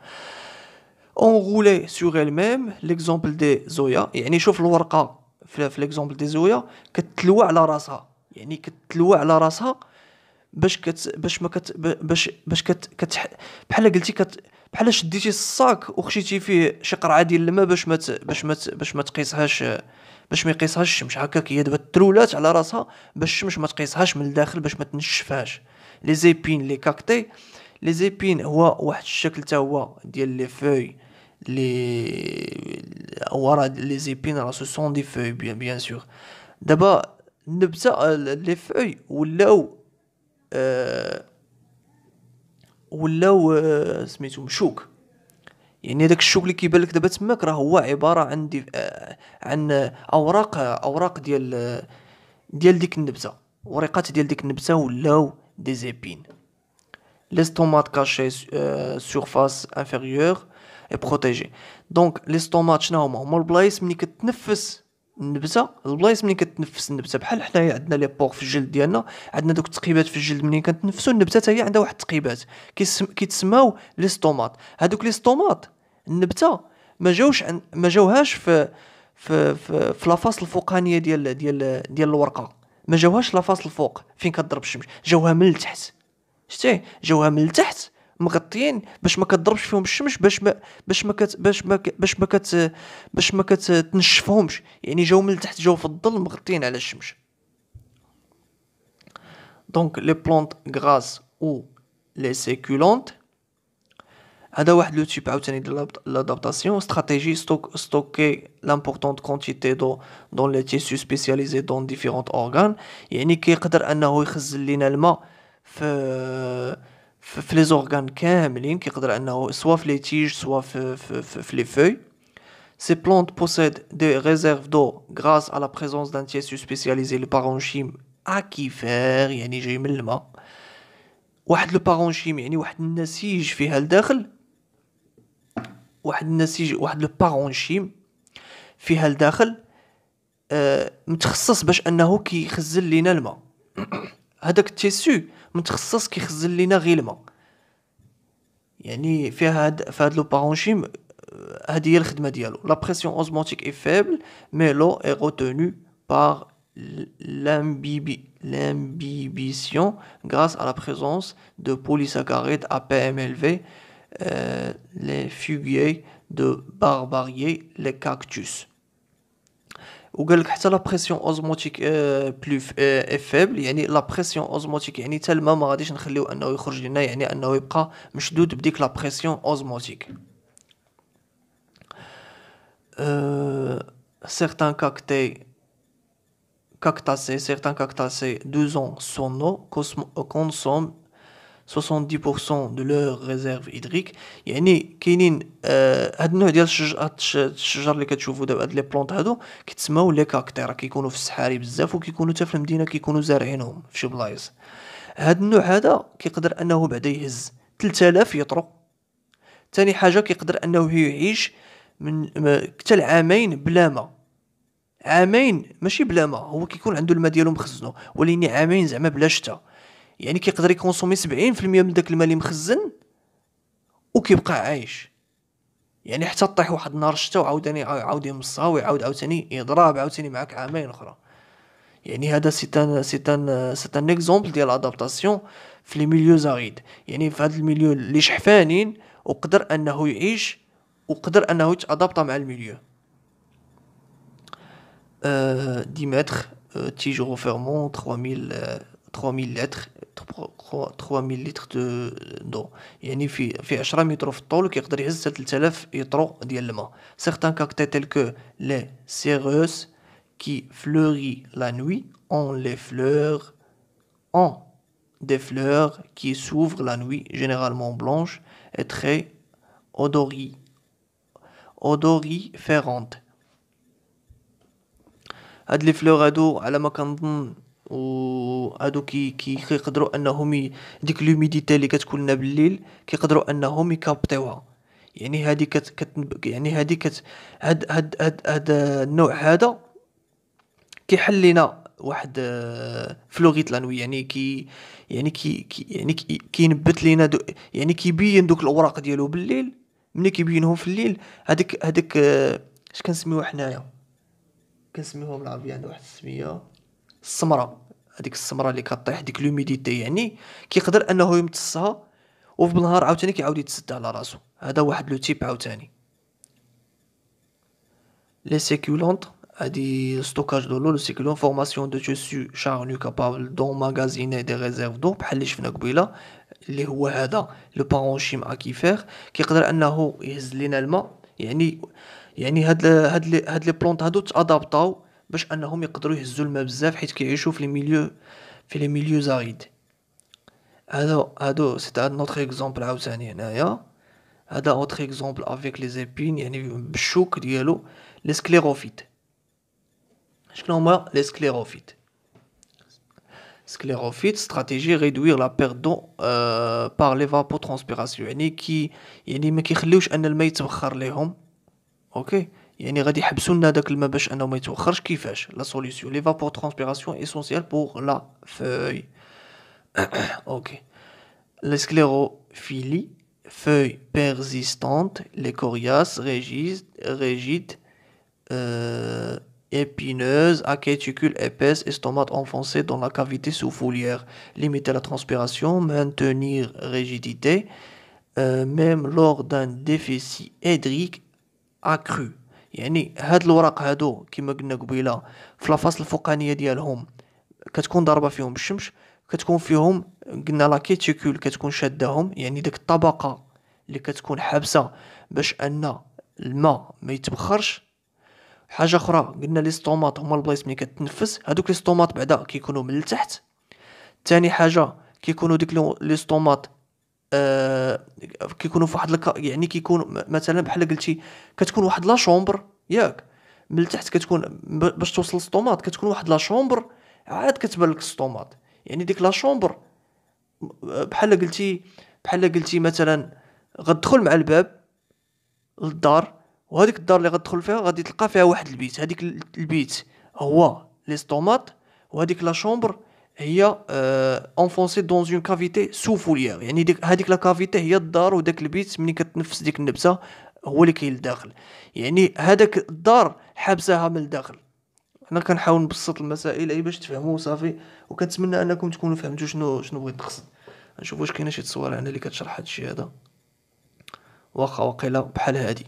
اون غولي سوغ ال ميم ليكزومبل دي زويا يعني شوف الورقه في ليكزومبل دي زويا كتلوى على راسها يعني كتلوى على راسها باش كت باش ما كت باش باش كت, كت بحال قلتي كت بحال شديتي الصاك وخشيتي فيه شي قرعه ديال الماء باش ما باش ما باش ما تقيسهاش باش ما يقيسهاش الشمس هكاك هي دابا ترولات على راسها باش الشمس ما تقيسهاش من الداخل باش ما تنشفهاش لي زيبين لي كاكتي لي زيبين هو واحد الشكل تا هو ديال لي فوي لي هو راه لي زيبين راه سو سون دي فوي بيان بيان سور دابا النبته لي فوي ولاو أه ولاو آه، سميتو مشوك يعني داك الشوب اللي كيبان لك دابا تماك راه هو عباره عن دي آه، عن اوراق اوراق ديال ديال ديك النبته ورقات ديال ديك النبته ولاو دي زيبين لي l'estomac كاشي سورفاس انفيريور اي بروتيجي دونك لي l'estomac شنو هما هما البلايص ملي كتنفس النبته البلايص منين كتنفس النبته بحال حنايا عندنا لي بوغ في الجلد ديالنا عندنا دوك التقيبات في الجلد منين كنتنفسوا النبته حتى هي عندها واحد التقيبات كيتسماو لي ستومات هادوك لي ستومات النبته ما جاوش عن... ما جاوهاش في في في, في لافاس الفوقانيه ديال ديال ديال الورقه ما جاوهاش لافاس الفوق فين كضرب الشمس جاوها من التحت شتي جاوها من التحت مغطيين باش ما كتضربش فيهم الشمس باش ما باش ما كت باش ما باش ما كت باش ما كتنشفهمش يعني جاو من تحت جاو في الظل مغطيين على الشمس دونك لي بلونت غراس او لي سيكولونت هذا واحد لو تيب عاوتاني ديال لادابتاسيون استراتيجي ستوك ستوكي لامبورطونت كونتيتي دو دون لي تيسو سبيسياليزي دون ديفيرونت اورغان يعني كيقدر انه يخزن لينا الماء في في لي زورغان كاملين كيقدر انه سوا في لي تيج سوا في في في لي فوي سي بلونت بوسيد دي ريزيرف دو غراس على بريزونس دان تيسو سبيسياليزي لو بارونشيم اكيفير يعني جاي من الماء. واحد لو باغونشيم يعني واحد النسيج فيها لداخل واحد النسيج واحد لو باغونشيم فيها لداخل آه، متخصص باش انه كيخزن لينا الماء هذاك التيسو La pression osmotique est faible, mais l'eau est retenue par l'imbibition grâce à la présence de polysaccharides à PMLV, euh, les fuguiers, de barbarier, les cactus. وقال لك حتى لا بريسيون اوزموتيك la pression يعني لا بريسيون اوزموتيك يعني حتى الماء ما certains cactés certains deux ans son eau, 70% de لور ريزيرف هيدريك يعني كاينين هاد النوع ديال الشجر الشجر اللي كتشوفوا دابا هاد لي بلونط هادو كيتسموا لي كاكتيرا كيكونوا في الصحاري بزاف وكيكونوا حتى في المدينه كيكونوا زارعينهم في شي بلايص هاد النوع هذا كيقدر انه بعدا يهز 3000 يطرو ثاني حاجه كيقدر انه يعيش من حتى العامين بلا ما عامين ماشي بلا ما هو كيكون عنده الماء ديالو مخزنو ولكن عامين زعما بلا شتا يعني كيقدر يكونسومي 70% من داك الماء اللي مخزن وكيبقى عايش يعني حتى طيح واحد النهار الشتا وعاوداني عاود يمصها ويعاود عاوتاني يضرب عاوتاني معاك عامين اخرى يعني هذا تان سي تان اكزومبل ديال لادابتاسيون في لي ميليو زاريد يعني في هاد الميليو اللي شحفانين وقدر انه يعيش وقدر انه يتادابط مع الميليو ديمتر تيجو فيرمون 3000 3000 litres 3000 litres de non euh, يعني في في que les cyruses qui fleurissent la nuit ont les fleurs on des fleurs qui s'ouvrent la nuit généralement blanche, et très odoris odoris férantes had les fleurs à la ma وهادو كي كي كيقدروا انهم ديك لوميديتي اللي كتكون لنا بالليل كيقدروا انهم يكابطيوها يعني هادي كت, كت يعني هادي كت هاد هاد هاد, هاد النوع هذا كيحل لنا واحد آه، فلوغيت لانوي يعني كي يعني كي, كي يعني كي كينبت لينا دو يعني كيبين دوك الاوراق ديالو بالليل ملي كيبينهم في الليل هذيك هذيك اش آه، كنسميوها حنايا كنسميوهم العربيه عندها واحد السميه السمره هذيك السمره اللي كطيح ديك لوميديتي يعني كيقدر انه يمتصها وفي بالنهار عاوتاني كيعاود يتسد على راسو هذا واحد لو تيب عاوتاني لي سيكولونت هادي ستوكاج دو لو سيكولون فورماسيون دو تيسو شارنو كابابل دون ماغازيني دي ريزيرف دو بحال اللي شفنا قبيله اللي هو هذا لو بارونشيم اكيفير كيقدر انه يهز لينا الماء يعني يعني هاد هاد لي بلونت هادو تادابطاو باش انهم يقدروا يهزوا الماء بزاف حيت كيعيشوا في لي ميليو في لي ميليو زاريد هادو هادو سي ان اوتر اكزومبل عاوتاني هنايا هذا اوتر اكزومبل افيك لي زيبين يعني بالشوك ديالو لي سكليروفيت شكون هما لي سكليروفيت سكليروفيت استراتيجي ريدوير لا بيرت دو أه بار ليفابو ترونسبيراسيون يعني كي يعني ما كيخليوش ان الماء يتبخر ليهم اوكي La solution, يحبسوا لنا pour la feuille انه ما feuilles persistantes, les coriaces rigides, euh, épineuses, à qu'éticules épaisse, estomac enfoncé dans la cavité sous-foliaire. Limiter la transpiration, maintenir rigidité, euh, même lors d'un déficit hydrique accru. يعني هاد الوراق هادو كما قلنا قبيله في الفصل الفوقانيه ديالهم كتكون ضاربه فيهم الشمس كتكون فيهم قلنا لا كيتيكول كتكون شادهم يعني ديك الطبقه اللي كتكون حابسه باش ان الماء ما يتبخرش حاجه اخرى قلنا لي ستوماط هما البلايص ملي كتنفس هادوك لي ستوماط بعدا كيكونوا من التحت ثاني حاجه كيكونوا ديك لي ستوماط آه، كيكونوا في واحد يعني كيكون مثلا بحال قلتي كتكون واحد لا شومبر ياك من التحت كتكون باش توصل للسطومات كتكون واحد لا شومبر عاد كتبان لك السطومات يعني ديك لا شومبر آه، بحال قلتي بحال قلتي مثلا غتدخل مع الباب للدار وهذيك الدار اللي غتدخل فيها غادي تلقى فيها واحد البيت هذيك البيت هو لي سطوماط وهذيك لا شومبر هي اونفونسي دون اون كافيتي سوفوليير يعني ديك هذيك لا كافيتي هي الدار وداك البيت ملي كتنفس ديك النبسه هو اللي كاين لداخل يعني هذاك الدار حابساها من الداخل انا كنحاول نبسط المسائل اي باش تفهموا صافي وكنتمنى انكم تكونوا فهمتوا شنو شنو بغيت نقصد نشوف واش كاينه شي تصويره هنا اللي كتشرح هذا الشيء هذا واخا وقيلا بحال هادي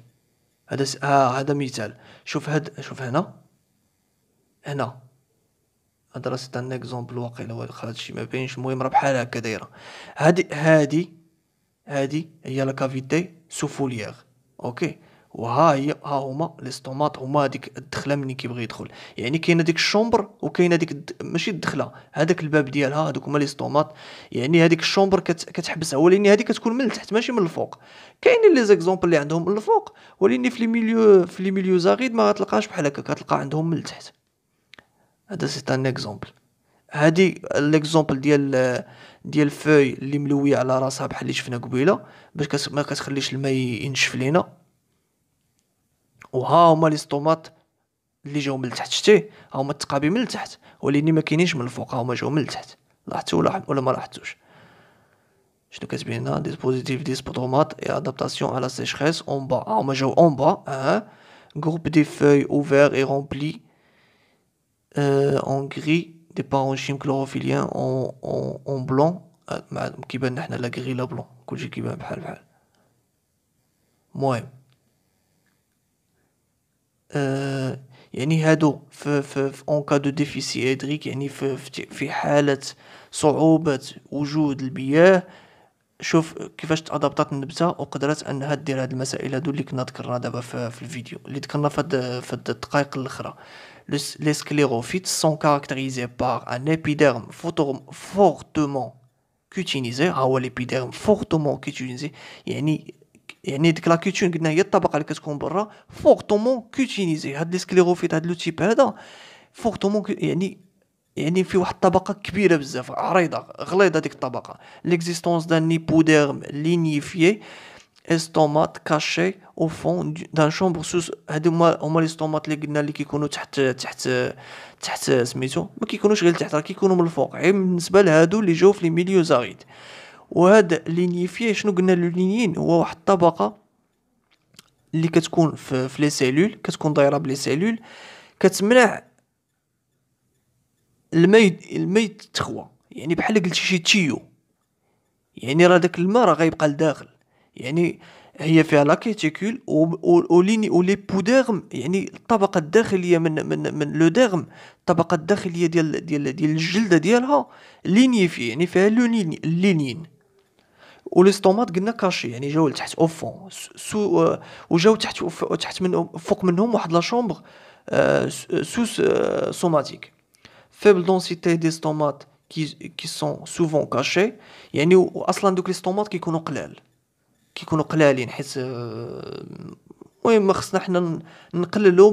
هذا س... آه مثال شوف هاد شوف هنا هنا هذا سيت ان اكزومبل واقيلا ولا هذا شي ما بينش المهم راه بحال هكا دايره هادي هادي هادي هي لا كافيتي سوفوليير اوكي وها هي ها هما لي ستوماط هما هذيك الدخله مني كيبغي يدخل يعني كاينه ديك الشومبر وكاينه ديك ماشي الدخله هذاك الباب ديالها هذوك هما لي ستوماط يعني هذيك الشومبر كت... كتحبسها ولكن هذيك كتكون من التحت ماشي من الفوق كاينين لي زيكزومبل اللي عندهم من الفوق ولكن في لي ميليو في لي ميليو زاغيد ما غتلقاش بحال هكا كتلقى عندهم من التحت هذا سي ان اكزومبل هادي ليكزومبل ديال ديال الفوي اللي ملويه على راسها بحال اللي شفنا قبيله باش ما كتخليش الماء ينشف لينا وها هما لي طوماط اللي جاو من التحت شتي ها هما التقابي من التحت ولكن ما كاينينش من الفوق ها هما جاو من التحت لاحظتوا ولا ولا ما لاحظتوش شنو كتبين هنا ديسبوزيتيف ديس طوماط اي ادابتاسيون على سيشريس اون با ها هما جاو اون با ها جروب دي فوي اوفير اي رومبلي اون غري دي بارون شيم كلوروفيليان اون اون اون بلون كيبان حنا لا غري لا بلون كلشي كيبان بحال بحال المهم يعني هادو في في في اون كا دو ديفيسي ادريك يعني في في حاله صعوبه وجود البياه شوف كيفاش تادابطات النبته وقدرت انها دير هاد المسائل هادو اللي كنا ذكرنا دابا في, في الفيديو اللي ذكرنا في هاد الدقائق الاخرى les sclérophytes sont caractérisés par un épiderme fortement cutinisé هو l'épiderme fortement cutinisé يعني يعني ديك لا كوتون قلنا هي الطبقه اللي كتكون برا فورتومون كوتينيزي هاد السكليروفيت سكليروفيت هاد لو تيب هذا فورتومون يعني يعني في واحد الطبقه كبيره بزاف عريضه غليظه ديك الطبقه ليكزيستونس دان نيبوديرم لينيفيي استومات كاشي او فون دان شومبر سوس هادو هما هما لي استومات اللي قلنا اللي كيكونوا تحت تحت تحت سميتو ما كيكونوش غير تحت راه كيكونوا من الفوق غير بالنسبه لهادو اللي جاو في لي ميليو زاريد وهاد لينيفي شنو قلنا لو لينيين هو واحد الطبقه اللي كتكون في, في لي سيلول كتكون دايره بلي سيلول كتمنع الماء الماء يتخوى يعني بحال قلتي شي تيو يعني راه داك الماء راه غيبقى لداخل يعني هي فيها لا كيتيكول لي بودرم يعني الطبقه الداخليه من من من لو ديرم الطبقه الداخليه ديال ديال ديال الجلده ديالها ليني في يعني فيها و لي وليستومات قلنا كاشي يعني جاو لتحت او فون سو جاو تحت تحت من فوق منهم واحد لا شومبر سوس سوماتيك فيبل دونسيتي ديستومات كي كي سون سوفون كاشي يعني اصلا دوك لي ستومات كيكونوا قلال كيكونوا قلالين حيت آه، المهم خصنا حنا نقللو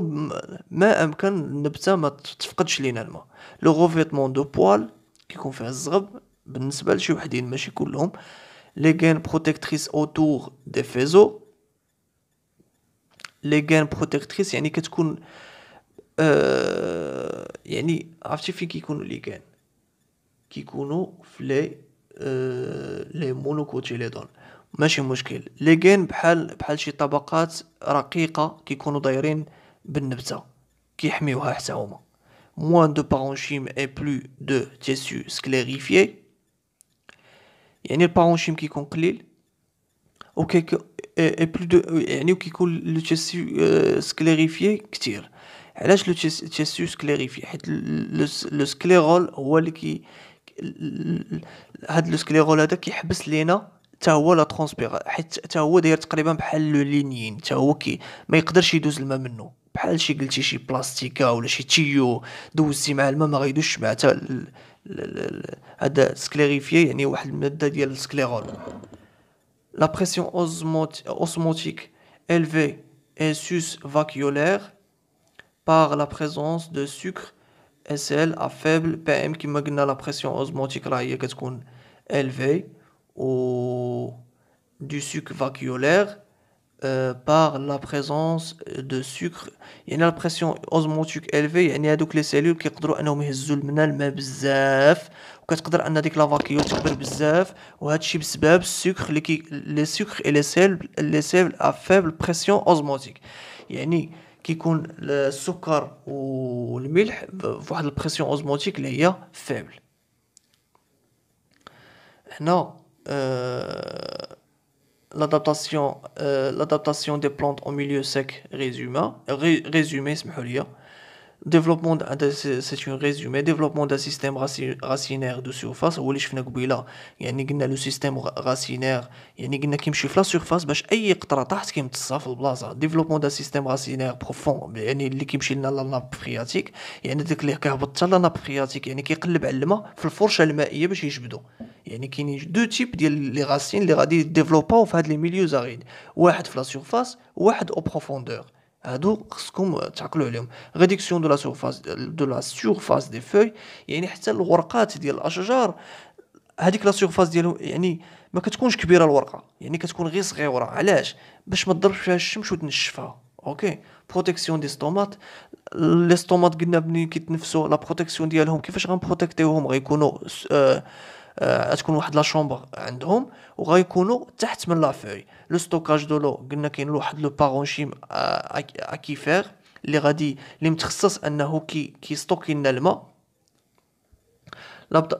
ما امكن النبته ما تفقدش لينا الماء لو غوفيتمون دو بوال كيكون فيها الزغب بالنسبه لشي وحدين ماشي كلهم لي غين بروتيكتريس اوتور دي فيزو لي غين بروتيكتريس يعني كتكون آه يعني عرفتي فين كيكونوا لي غين كيكونوا في لي آه، لي مونوكوتيليدون ماشي مشكل لي بحال بحال شي طبقات رقيقه كيكونوا دايرين بالنبته كيحميوها حتى هما موان دو بارونشيم اي بلو دو تيسو سكليريفي يعني البارونشيم كيكون قليل اوكي اي بلو دو يعني كيكون لو تيسو سكليريفي كتير علاش لو تيسو سكليريفي حيت لو سكليرول هو اللي كي هاد لو سكليرول هذا كيحبس لينا حتى هو لا ترونسبير حيت حتى هو داير تقريبا بحال لو لينيين حتى هو كي ما يقدرش يدوز الماء منه بحال شي قلتي شي بلاستيكا ولا شي تيو دوزتي مع الماء ما غيدوش مع حتى هذا سكليريفي يعني واحد الماده ديال السكليرول لا بريسيون اوسموتيك élevée et sus vacuolaire par la présence de sucre et sel à faible PM qui magna la pression osmotique راهي كتكون élevée au du sucre vacuolaire euh, par la présence de sucre il y a une pression osmotique élevée il y a les cellules qui peuvent en nommer seulement le mébase qui peuvent en que la vacuole c'est le mébase ou est-ce que les sucre les sucre et les sel les sel à faible pression osmotique il y a qui compte le sucre ou le sel voire la pression osmotique là il y faible non euh, euh, l'adaptation des plantes au milieu sec résumé, résumé ديفلوبمون هذا سيت اون ريزومي ديفلوبمون دا سيستيم راسينير دو سيرفاس هو اللي شفنا قبيله يعني قلنا لو سيستيم راسينير يعني قلنا كيمشي في لا سيرفاس باش اي قطره تحت كيمتصها في البلاصه ديفلوبمون دا سيستيم راسينير بروفون يعني اللي كيمشي لنا لا لاب فرياتيك يعني داك اللي كيهبط حتى لا لاب فرياتيك يعني كيقلب على الماء في الفرشه المائيه باش يجبدو يعني كاينين دو تيب ديال لي راسين اللي غادي ديفلوباو في هاد لي ميليو زاريد واحد في لا سيرفاس واحد او بروفوندور هادو euh, خصكم euh, تعقلوا عليهم ريدكسيون دو لا سورفاس دو لا سورفاس دي فوي يعني حتى الورقات ديال الاشجار هذيك لا سورفاس ديالهم يعني ما كتكونش كبيره الورقه يعني كتكون غير صغيره علاش باش ما تضربش فيها الشمس وتنشفها اوكي بروتيكسيون دي ستومات لي ستومات قلنا بني كيتنفسوا لا بروتيكسيون ديالهم كيفاش غنبروتيكتيوهم غيكونوا آه غتكون واحد لا شومبر عندهم وغيكونوا تحت من لو ستوكاج قلنا كاين واحد لو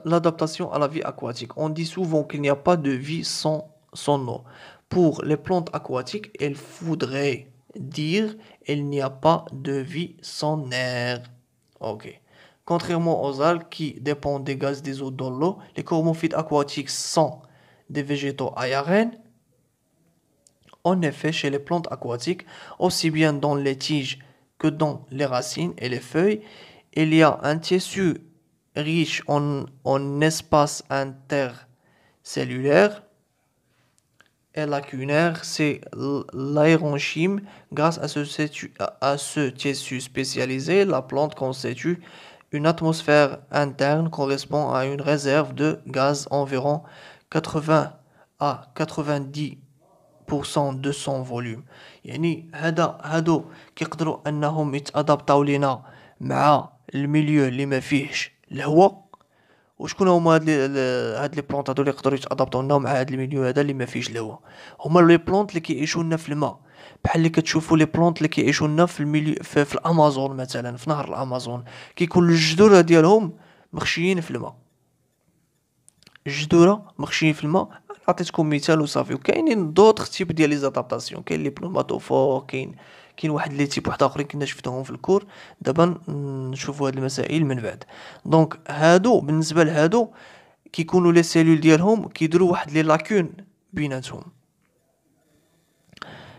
l'adaptation à la vie aquatique. On dit souvent qu'il n'y a pas de vie sans, eau. Pour les plantes aquatiques, il faudrait dire qu'il n'y a pas de vie sans air. Contrairement aux algues qui dépendent des gaz des eaux dans l'eau, les cormophytes aquatiques sont des végétaux aériens. En effet, chez les plantes aquatiques, aussi bien dans les tiges que dans les racines et les feuilles, il y a un tissu riche en, en espace intercellulaire et lacunaire, c'est l'aéronchyme, Grâce à ce tissu spécialisé, la plante constitue une atmosphère interne correspond à une réserve de gaz environ 80 à 90 de son volume يعني هذا هادو كيقدروا انهم يتادابطاو لينا مع الميليو اللي ما فيهش الهواء وشكون هما هاد هاد لي بلونط هادو اللي يقدروا يتادابطاو لنا مع هاد الميليو هذا اللي ما فيهش الهواء هما لي بلونط اللي كيعيشوا لنا في الماء بحال اللي كتشوفوا لي بلونت اللي كيعيشوا لنا في الميلي في, في الامازون مثلا في نهر الامازون كيكون الجذور ديالهم مخشيين في الماء الجذوره مخشيين في الماء عطيتكم مثال وصافي وكاينين دوطخ تيب ديال لي زادابتاسيون كاين لي بلوماتوفور كاين كاين واحد لي تيب واحد اخرين كنا شفتهم في الكور دابا نشوفوا هاد المسائل من بعد دونك هادو بالنسبه لهادو كيكونوا لي سيلول ديالهم كيديروا واحد لي لاكون بيناتهم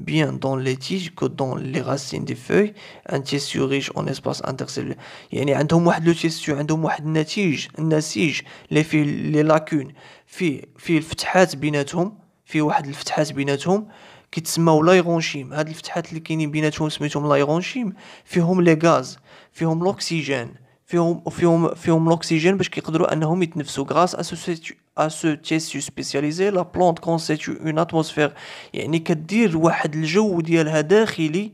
bien dans les tiges que dans les racines des feuilles un tissu riche en espace intercellulaire يعني عندهم واحد لو تيسيو عندهم واحد النتيج النسيج اللي في لي لاكون فيه فيه الفتحات بيناتهم فيه واحد الفتحات بيناتهم كيتسماو لايغونشيم هاد الفتحات اللي كاينين بيناتهم سميتهم لايغونشيم فيهم لي غاز فيهم لوكسيجين فيهم فيهم فيهم لوكسيجين باش كيقدروا انهم يتنفسوا غراس à ce تيسيو سبيسياليزي لا بلونت كونستيتيو اون اتموسفير يعني كدير واحد الجو ديالها داخلي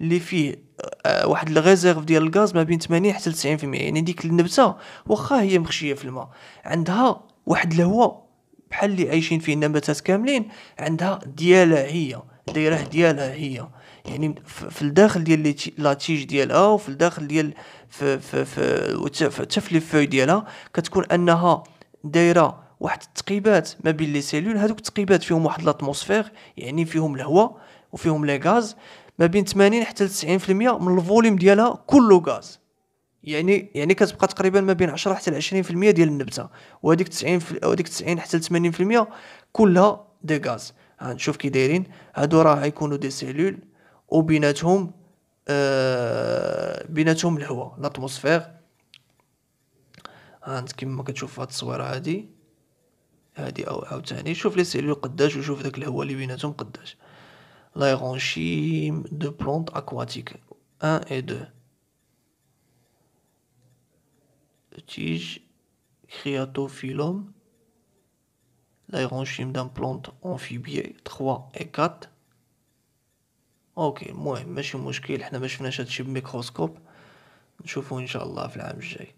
اللي فيه آه، واحد الريزيرف ديال الغاز ما بين 80 حتى 90% يعني ديك النبته واخا هي مخشيه في الماء عندها واحد الهواء بحال اللي عايشين فيه النباتات كاملين عندها ديالها هي دايره ديالها هي يعني في الداخل ديال لا تيج ديالها وفي الداخل ديال في في في حتى في لي فوي ديالها كتكون انها دايره واحد التقيبات ما بين لي سيلول هذوك التقيبات فيهم واحد لاتموسفير يعني فيهم الهواء وفيهم لي غاز ما بين 80 حتى 90% من الفوليوم ديالها كله غاز يعني يعني كتبقى تقريبا ما بين 10 حتى 20% ديال النبته وهذيك 90 وهذيك 90 حتى 80% كلها دي غاز غنشوف كي دايرين هادو راه غيكونوا دي سيلول وبيناتهم آه بيناتهم الهواء لاتموسفير هانت كما كتشوف هاد التصويره هذه هادي او عاوتاني شوف لي سيلول قداش وشوف داك الهواء اللي بيناتهم قداش لايغونشيم دو بلونت اكواتيك ان اي دو تيج كرياتوفيلوم لايغونشيم دان بلونت انفيبي 3 اي 4 اوكي المهم ماشي مشكل حنا ما شفناش هادشي بالميكروسكوب نشوفو ان شاء الله في العام الجاي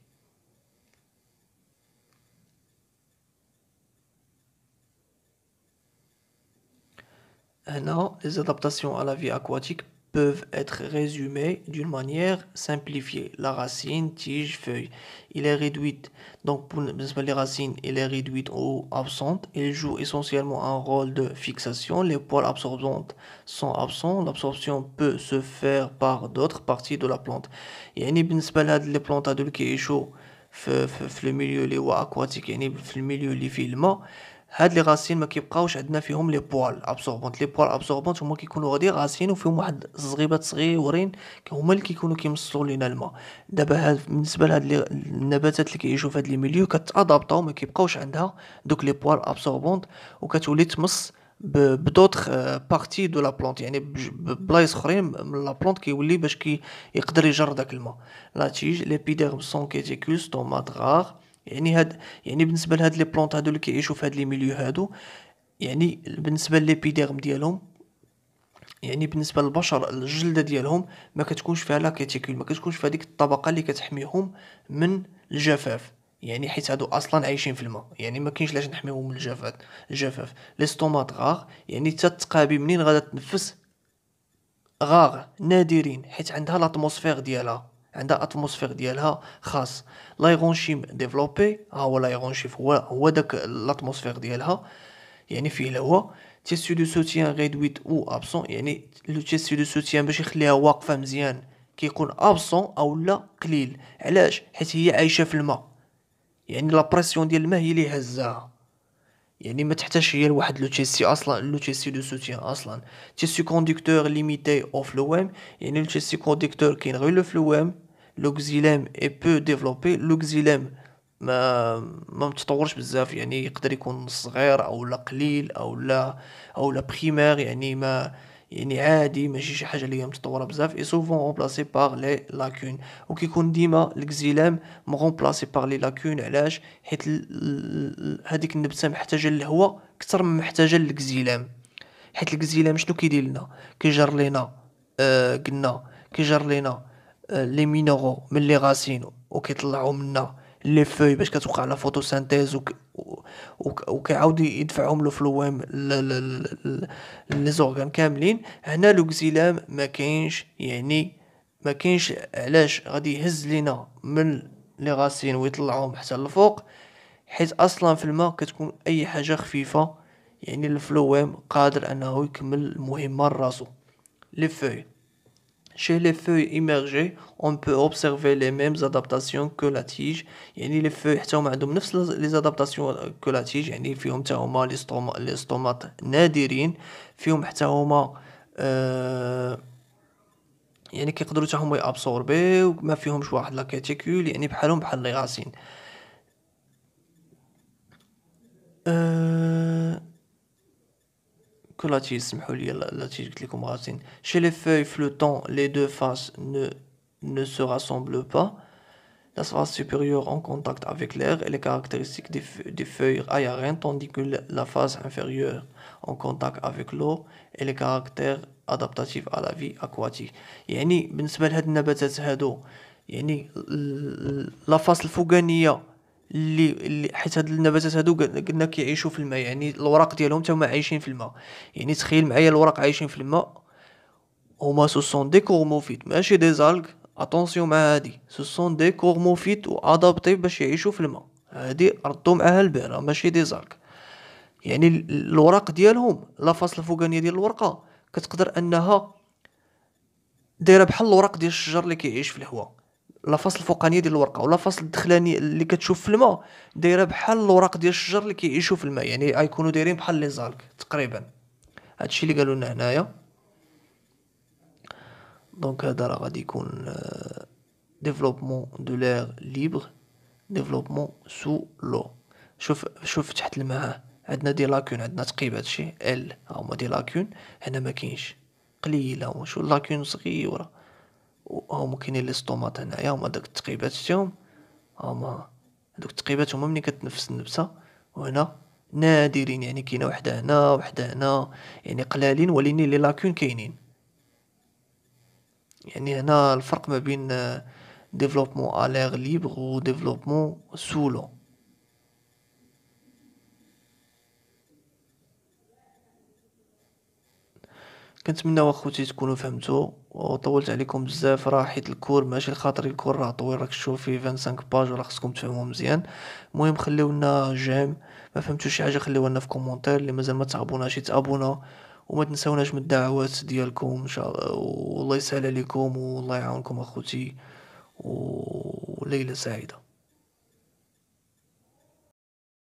Eh non, les adaptations à la vie aquatique peuvent être résumées d'une manière simplifiée. La racine, tige, feuille, il est réduite. Donc pour les racines, il est réduite ou absente. Il joue essentiellement un rôle de fixation. Les poils absorbantes sont absents. L'absorption peut se faire par d'autres parties de la plante. a une لهاد les plantes adultes qui échouent في, milieu les aquatiques aquatiques, et يعني هاد لي غاسين ما كيبقاوش عندنا فيهم لي بوال ابسوربونت لي بوال ابسوربونت هما كيكونوا غادي غاسين وفيهم واحد الزغيبات صغيورين هما اللي كيكونوا كيمصلوا لينا الماء دابا هاد بالنسبه لهاد النباتات اللي كيعيشوا في هاد لي ميليو كتادابطاو ما كيبقاوش عندها دوك لي بوال ابسوربونت وكتولي تمص بدوطخ بارتي دو لا بلونت يعني بلايص اخرين من لا بلونت كيولي باش كي يقدر يجر داك الماء لاتيج ليبيديرم سون كيتيكوس طوماط غار يعني هاد يعني بالنسبه لهاد لي بلونط هادو اللي كيعيشوا في هاد لي ميليو هادو يعني بالنسبه للبيديرم ديالهم يعني بالنسبه للبشر الجلده ديالهم ما كتكونش فيها لا كيتيكول ما كتكونش في هذيك الطبقه اللي كتحميهم من الجفاف يعني حيت هادو اصلا عايشين في الماء يعني ما كاينش لاش نحميهم من الجفاف الجفاف ليستومات غار يعني تتقابي منين غادا تنفس غار نادرين حيت عندها لاتموسفير ديالها عندها اتموسفير ديالها خاص لايغونشيم ديفلوبي ها هو لايغونشيف هو هو داك الاتموسفير ديالها يعني فيه الهواء تيسيو دو سوتيان ريدويت او ابسون يعني لو تيسيو دو سوتيان باش يخليها واقفه مزيان كيكون ابسون او لا قليل علاش حيت هي عايشه في الماء يعني لا بريسيون ديال الماء هي اللي هزاها يعني ما تحتاجش هي لواحد لو تيسي اصلا لو تيسي دو سوتيان اصلا تيسي كونديكتور ليميتي او فلوام يعني لو تيسي كونديكتور كاين غير لو فلويم لوكزيلام اي بو ديفلوبي لوكزيلام ما ما متطورش بزاف يعني يقدر يكون صغير او لا قليل او لا او لا بريمير يعني ما يعني عادي ماشي شي حاجه اللي هي متطوره بزاف اي سوفون رومبلاسي باغ لي لاكون وكيكون ديما الكزيلام رومبلاسي باغ لي لاكون علاش حيت هذيك النبته محتاجه للهواء اكثر من محتاجه للكزيلام حيت الكزيلام شنو كيدير لنا كيجر لينا آه قلنا كيجر لينا لي مينورو من لي راسين وكيطلعوا منا لي فوي باش كتوقع لا فوتوسينتيز وكيعاود يدفعهم له فلويم لي زورغان كاملين هنا لوكزيلام ما كاينش يعني ما كاينش علاش غادي يهز لينا من لي غاسين ويطلعهم حتى الفوق حيت اصلا في الماء كتكون اي حاجه خفيفه يعني الفلويم قادر انه يكمل المهمه لراسو لي فوي Chez les feuilles immergées, on peut observer les mêmes adaptations que la tige يعني les feuilles حتى هما عندهم نفس les adaptations euh, que la tige يعني فيهم حتى هما لي ستوماط لي ستوماط نادرين فيهم حتى هما آه يعني كيقدروا حتى هما يابسوربي وما فيهمش واحد لا كاتيكول يعني بحالهم بحال لي غاسين آه chez les feuilles flottantes les deux faces ne ne se rassemblent pas la face supérieure en contact avec l'air est les caractéristiques des, feuilles aériennes tandis que la face inférieure en contact avec l'eau est les caractères adaptatifs à la vie aquatique يعني بالنسبه لهاد النباتات اللي اللي حيت هاد النباتات هادو قلنا كيعيشوا في الماء يعني الوراق ديالهم تما عايشين في الماء يعني تخيل معايا الوراق عايشين في الماء هما سو سون دي كورموفيت ماشي دي زالغ اتونسيون مع هادي سو سون دي كورموفيت ادابتي باش يعيشوا في الماء هادي ردو معاها البعره ماشي دي زالغ يعني الوراق ديالهم لا فاصل الفوقانيه ديال الورقه كتقدر انها دايره بحال الوراق ديال الشجر اللي كيعيش في الهواء لا الفوقانيه ديال الورقه ولا فصل الدخلاني اللي كتشوف في الماء دايره بحال الوراق ديال الشجر اللي كيعيشوا في الماء يعني غيكونوا دايرين بحال لي زالك تقريبا هادشي اللي قالوا لنا هنايا دونك هذا راه غادي يكون ديفلوبمون دو لير ليبر ديفلوبمون سو لو شوف شوف تحت الماء عندنا دي لاكون عندنا تقيب هادشي ال هما دي لاكون هنا ما كاينش قليله وشو لاكون صغيره هما كاينين لي سطومات هنايا هما داك التقيبات شتيهم هما هادوك التقيبات هما ملي كتنفس النبسه وهنا نادرين يعني كاينه وحده هنا وحده هنا يعني قلالين ولكن لي لاكون كاينين يعني هنا الفرق ما بين ديفلوبمون الير ليبر و ديفلوبمون سولو كنتمناو اخوتي تكونوا فهمتوا وطولت عليكم بزاف راه حيت الكور ماشي خاطر الكور راه طويل راك تشوف فيه 25 باج وراه خصكم تفهموه مزيان المهم خليو لنا جيم ما فهمتوش شي حاجه خليوها لنا في كومونتير اللي مازال ما تعابوناش يتابونا وما تنساوناش من الدعوات ديالكم ان شاء الله والله يسهل عليكم والله يعاونكم اخوتي وليله سعيده